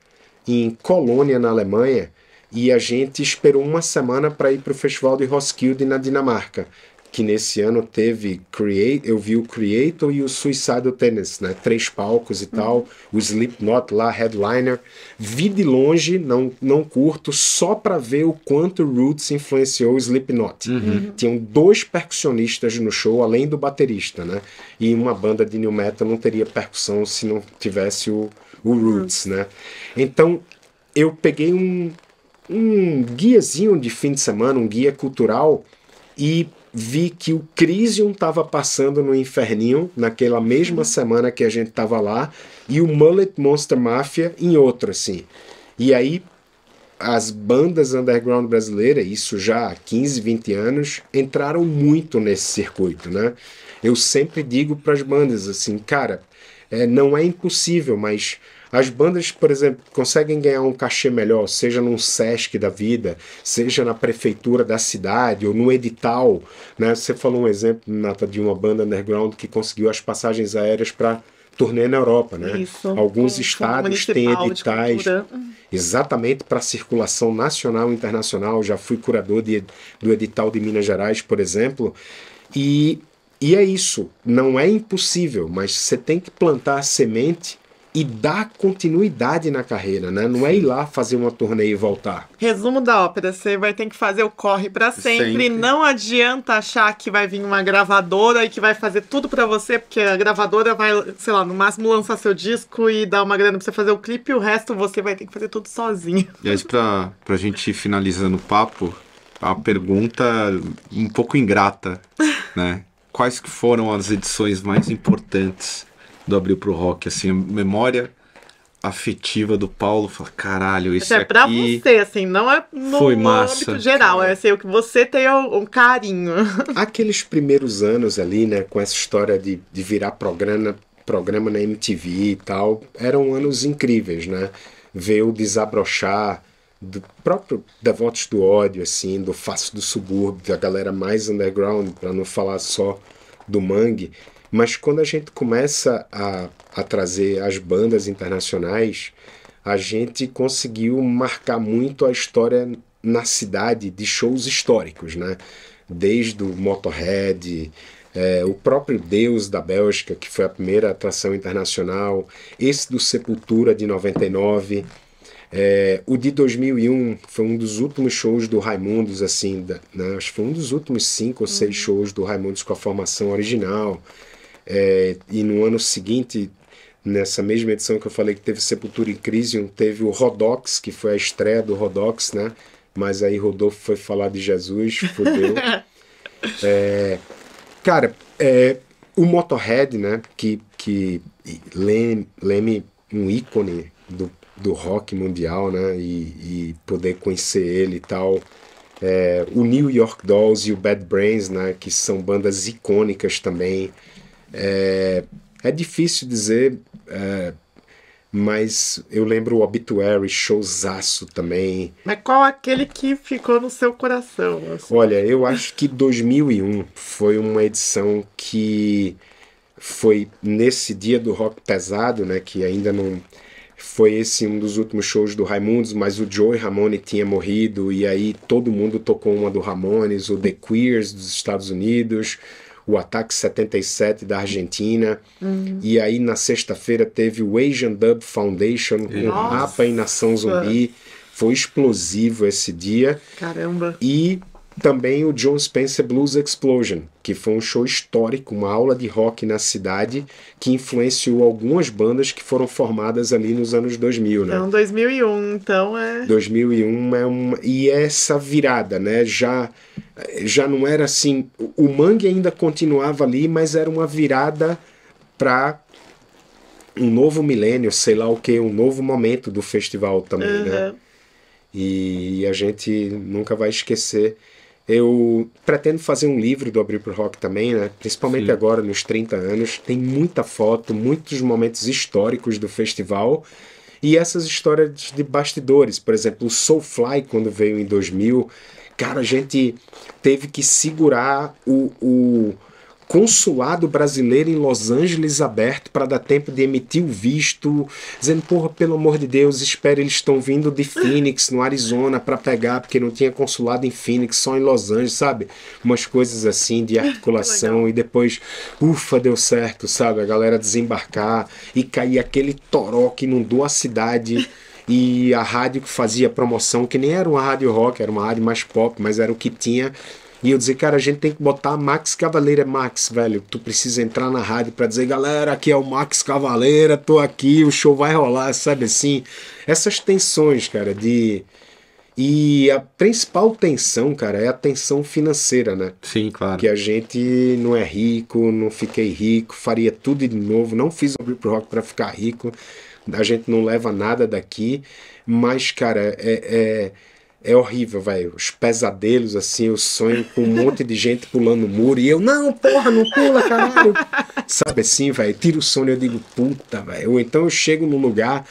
em Colônia, na Alemanha, e a gente esperou uma semana para ir para o Festival de Roskilde na Dinamarca que nesse ano teve Create, eu vi o Creator e o Suicidal Tennis, né? Três palcos e uhum. tal, o Slipknot lá, headliner. Vi de longe, não não curto, só para ver o quanto Roots influenciou o Slipknot. Uhum. uhum. Tinham dois percussionistas no show além do baterista, né? E uma banda de new metal não teria percussão se não tivesse o, o uhum. Roots, uhum. né? Então, eu peguei um um guiazinho de fim de semana, um guia cultural e vi que o Crisium estava passando no Inferninho naquela mesma uhum. semana que a gente estava lá e o Mullet Monster Mafia em outro, assim. E aí as bandas underground brasileiras, isso já há 15, 20 anos, entraram muito nesse circuito, né? Eu sempre digo para as bandas assim, cara, é, não é impossível, mas as bandas, por exemplo, conseguem ganhar um cachê melhor, seja num SESC da vida, seja na prefeitura da cidade ou no edital. Né? Você falou um exemplo, Nata, de uma banda underground que conseguiu as passagens aéreas para turnê na Europa, né? Isso, Alguns estados têm editais exatamente para circulação nacional e internacional. Já fui curador de, do edital de Minas Gerais, por exemplo, e, e é isso. Não é impossível, mas você tem que plantar a semente e dar continuidade na carreira, né? Não é ir lá fazer uma turnê e voltar. Resumo da ópera, você vai ter que fazer o corre para sempre. sempre. Não adianta achar que vai vir uma gravadora e que vai fazer tudo para você, porque a gravadora vai, sei lá, no máximo lançar seu disco e dar uma grana pra você fazer o clipe e o resto você vai ter que fazer tudo sozinho. E aí para pra gente ir finalizando o papo, a pergunta um pouco ingrata, né? Quais que foram as edições mais importantes do Abril pro Rock, assim, memória afetiva do Paulo, fala, caralho, isso é para você, assim, não é no, foi massa, no tipo geral, cara. é assim, o que você tem é um, um carinho. Aqueles primeiros anos ali, né, com essa história de, de virar programa, programa na MTV e tal, eram anos incríveis, né? Ver o desabrochar do próprio Devotos do Ódio, assim, do Fácil do Subúrbio, da galera mais underground, para não falar só do Mangue, mas quando a gente começa a, a trazer as bandas internacionais, a gente conseguiu marcar muito a história na cidade de shows históricos, né? Desde o Motorhead, é, o próprio Deus da Bélgica, que foi a primeira atração internacional, esse do Sepultura de 99, é, o de 2001 foi um dos últimos shows do Raimundos, assim, da, né? acho que foi um dos últimos cinco ou seis uhum. shows do Raimundos com a formação original. É, e no ano seguinte, nessa mesma edição que eu falei que teve Sepultura em Crisium, teve o Rodox, que foi a estreia do Rodox, né? Mas aí Rodolfo foi falar de Jesus, fudeu. é, cara, é, o Motorhead, né? Que, que leme, leme um ícone do, do rock mundial, né? E, e poder conhecer ele e tal. É, o New York Dolls e o Bad Brains, né? Que são bandas icônicas também. É, é difícil dizer, é, mas eu lembro o Obituary, showzaço também. Mas qual aquele que ficou no seu coração? Assim? Olha, eu acho que 2001 foi uma edição que foi nesse dia do rock pesado, né, que ainda não foi esse um dos últimos shows do Raimundos, mas o Joey Ramone tinha morrido e aí todo mundo tocou uma do Ramones, o The Queers dos Estados Unidos, o Ataque 77 da Argentina. Uhum. E aí na sexta-feira teve o Asian Dub Foundation com Nossa. Rapa em Nação Zumbi. Foi explosivo esse dia. Caramba. E também o John Spencer Blues Explosion, que foi um show histórico, uma aula de rock na cidade que influenciou algumas bandas que foram formadas ali nos anos 2000, né? É então, 2001, então é 2001 é uma e é essa virada, né? Já já não era assim, o Mangue ainda continuava ali, mas era uma virada para um novo milênio, sei lá o que, um novo momento do festival também, uhum. né? E a gente nunca vai esquecer eu pretendo fazer um livro do Abril pro Rock também, né? Principalmente Sim. agora, nos 30 anos. Tem muita foto, muitos momentos históricos do festival. E essas histórias de bastidores, por exemplo, o Soulfly, quando veio em 2000, cara, a gente teve que segurar o, o consulado brasileiro em Los Angeles aberto para dar tempo de emitir o visto, dizendo, porra, pelo amor de Deus, espere, eles estão vindo de Phoenix, no Arizona, para pegar, porque não tinha consulado em Phoenix, só em Los Angeles, sabe? Umas coisas assim de articulação e depois, ufa, deu certo, sabe? A galera desembarcar e cair aquele toró que inundou a cidade. E a rádio que fazia promoção, que nem era uma rádio rock, era uma rádio mais pop, mas era o que tinha, e eu dizer, cara, a gente tem que botar Max Cavaleira, Max, velho. Tu precisa entrar na rádio para dizer, galera, aqui é o Max Cavaleira, tô aqui, o show vai rolar, sabe assim? Essas tensões, cara, de. E a principal tensão, cara, é a tensão financeira, né? Sim, claro. Que a gente não é rico, não fiquei rico, faria tudo de novo, não fiz o pro rock para ficar rico, a gente não leva nada daqui, mas, cara, é, é é horrível, velho. Os pesadelos, assim, o sonho com um monte de gente pulando o muro. E eu, não, porra, não pula, caralho. Sabe assim, velho? Tira o sono e eu digo, puta, velho. Ou então eu chego num lugar,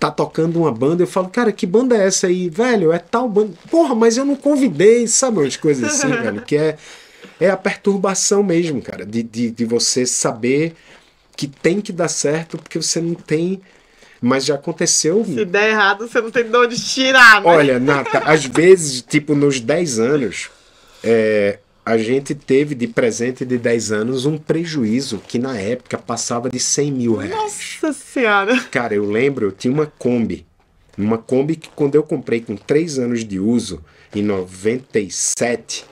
tá tocando uma banda, eu falo, cara, que banda é essa aí? Velho, é tal banda. Porra, mas eu não convidei, sabe? Umas coisas assim, velho. Que é, é a perturbação mesmo, cara. De, de, de você saber que tem que dar certo porque você não tem mas já aconteceu. Se der errado, você não tem de onde tirar, né? Olha, Nata, às vezes, tipo, nos 10 anos, é, a gente teve de presente de 10 anos um prejuízo que na época passava de 100 mil reais. Nossa Senhora! Cara, eu lembro, eu tinha uma Kombi. Uma Kombi que quando eu comprei com 3 anos de uso, em 97,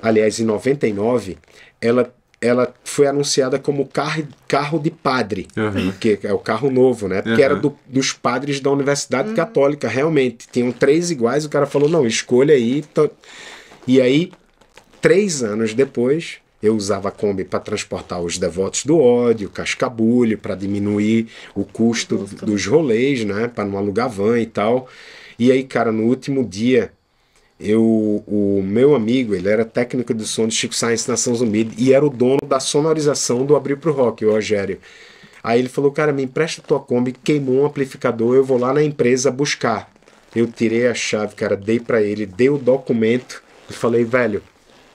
aliás, em 99, ela ela foi anunciada como carro, carro de padre, uhum. que é o carro novo, né? Porque uhum. era do, dos padres da Universidade uhum. Católica, realmente. Tinham três iguais, o cara falou, não, escolha aí. Tô... E aí, três anos depois, eu usava a Kombi para transportar os devotos do ódio, cascabulho, para diminuir o custo dos rolês, né? Para não alugar van e tal. E aí, cara, no último dia eu, o meu amigo, ele era técnico de som de Chico Science na São Zumbi e era o dono da sonorização do Abril pro Rock, o Rogério. Aí ele falou, cara, me empresta tua Kombi, queimou um amplificador, eu vou lá na empresa buscar. Eu tirei a chave, cara, dei para ele, dei o documento e falei, velho,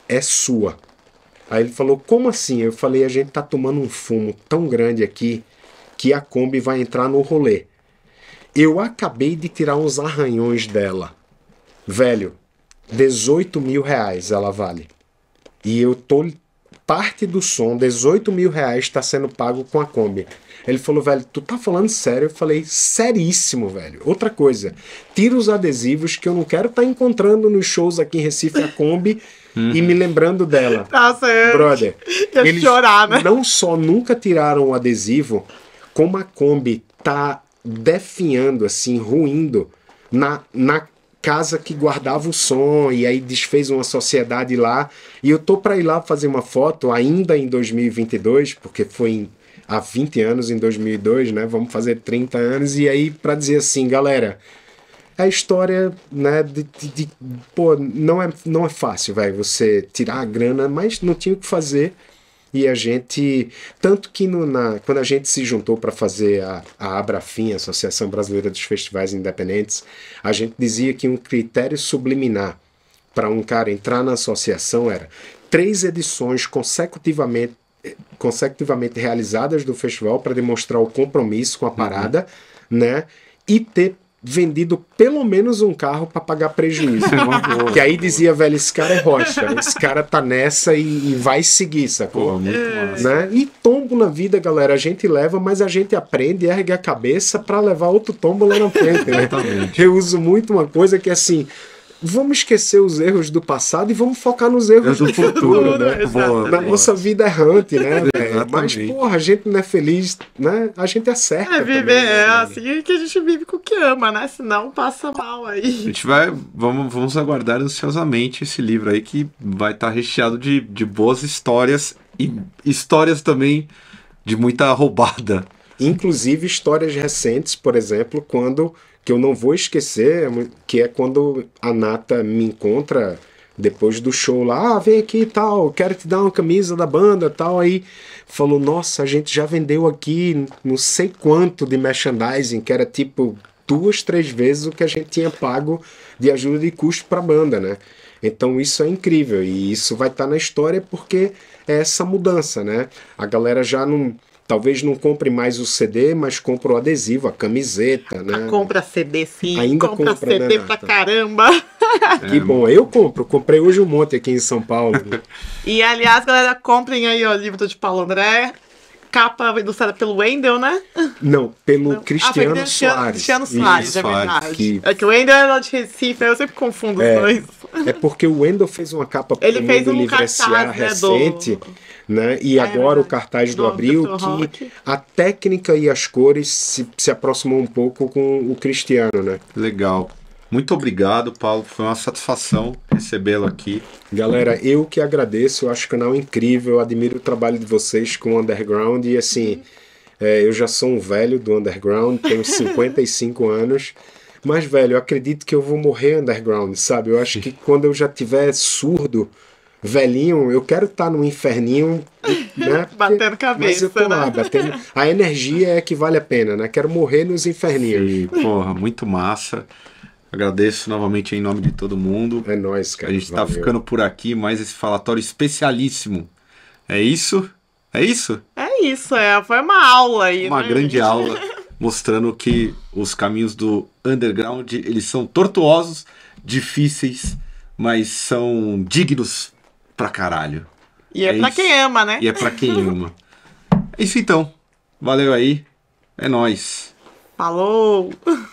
é sua. Aí ele falou, como assim? Eu falei, a gente tá tomando um fumo tão grande aqui que a Kombi vai entrar no rolê. Eu acabei de tirar uns arranhões dela. Velho, 18 mil reais ela vale. E eu tô. Parte do som, 18 mil reais, está sendo pago com a Kombi. Ele falou, velho, tu tá falando sério? Eu falei, seríssimo, velho. Outra coisa, tira os adesivos que eu não quero estar tá encontrando nos shows aqui em Recife a Kombi e me lembrando dela. Tá eu... Brother, ia eles chorar, né? não só nunca tiraram o adesivo, como a Kombi tá definhando, assim, ruindo na, na casa que guardava o som e aí desfez uma sociedade lá. E eu tô para ir lá fazer uma foto ainda em 2022, porque foi em, há 20 anos em 2002, né? Vamos fazer 30 anos e aí para dizer assim, galera, a história, né, de, de, de, pô, não é não é fácil, velho, você tirar a grana, mas não tinha o que fazer. E a gente, tanto que no, na, quando a gente se juntou para fazer a, a Abrafim, a Associação Brasileira dos Festivais Independentes, a gente dizia que um critério subliminar para um cara entrar na associação era três edições consecutivamente consecutivamente realizadas do festival para demonstrar o compromisso com a uhum. parada, uhum. né? E ter vendido pelo menos um carro para pagar prejuízo. É que aí dizia, velho, esse cara é rocha, esse cara tá nessa e, e vai seguir, sacou? Pô, muito é. Né? E tombo na vida, galera, a gente leva, mas a gente aprende, ergue a cabeça para levar outro tombo lá na frente. Né? Eu uso muito uma coisa que assim, vamos esquecer os erros do passado e vamos focar nos erros é do, futuro, né? né? Boa, Na boa. nossa vida errante, né, Mas, porra, a gente não é feliz, né? A gente acerta. É, é, viver, também, né, é assim que a gente vive com o que ama, né? Senão passa mal aí. A gente vai, vamos, vamos aguardar ansiosamente esse livro aí que vai estar tá recheado de, de boas histórias e histórias também de muita roubada. Inclusive histórias recentes, por exemplo, quando que eu não vou esquecer, é que é quando a Nata me encontra depois do show lá, ah, vem aqui e tal, quero te dar uma camisa da banda tal. Aí falou, nossa, a gente já vendeu aqui não sei quanto de merchandising, que era tipo duas, três vezes o que a gente tinha pago de ajuda de custo para a banda, né? Então isso é incrível e isso vai estar tá na história porque é essa mudança, né? A galera já não talvez não compre mais o CD, mas compra o adesivo, a camiseta, né? Compra CD sim, Ainda compra, compra CD né, pra caramba. Que é, bom, eu compro, comprei hoje um monte aqui em São Paulo. e aliás, galera, comprem aí o livro de Paulo André capa ilustrada pelo Wendel, né? Não, pelo não. Ah, Cristiano ah, Soares. Cristiano Soares, Isso, é verdade. Que... É que o Wendel era é de Recife, né? eu sempre confundo é, os dois. É porque o Wendel fez uma capa ele pro fez um cartaz, Né, recente, do... né? E é, agora o cartaz do, do Abril, que Rock. a técnica e as cores se, se aproximam um pouco com o Cristiano, né? Legal. Muito obrigado, Paulo. Foi uma satisfação recebê-lo aqui. Galera, eu que agradeço. Eu acho o canal incrível. Eu admiro o trabalho de vocês com o Underground. E assim, é, eu já sou um velho do Underground, tenho 55 anos. Mas, velho, eu acredito que eu vou morrer underground, sabe? Eu acho que quando eu já tiver surdo, velhinho, eu quero estar tá inferninho, né? Porque, batendo cabeça. Mas eu tô lá, né? batendo. A energia é que vale a pena, né? Quero morrer nos inferninhos. Sim, porra, muito massa. Agradeço novamente em nome de todo mundo. É nóis, cara. A gente está ficando por aqui, mais esse falatório especialíssimo. É isso? É isso? É isso, é. Foi uma aula aí. Uma né, grande gente? aula mostrando que os caminhos do underground eles são tortuosos, difíceis, mas são dignos pra caralho. E é, é pra isso. quem ama, né? E é pra quem ama. é isso então. Valeu aí. É nós. Falou!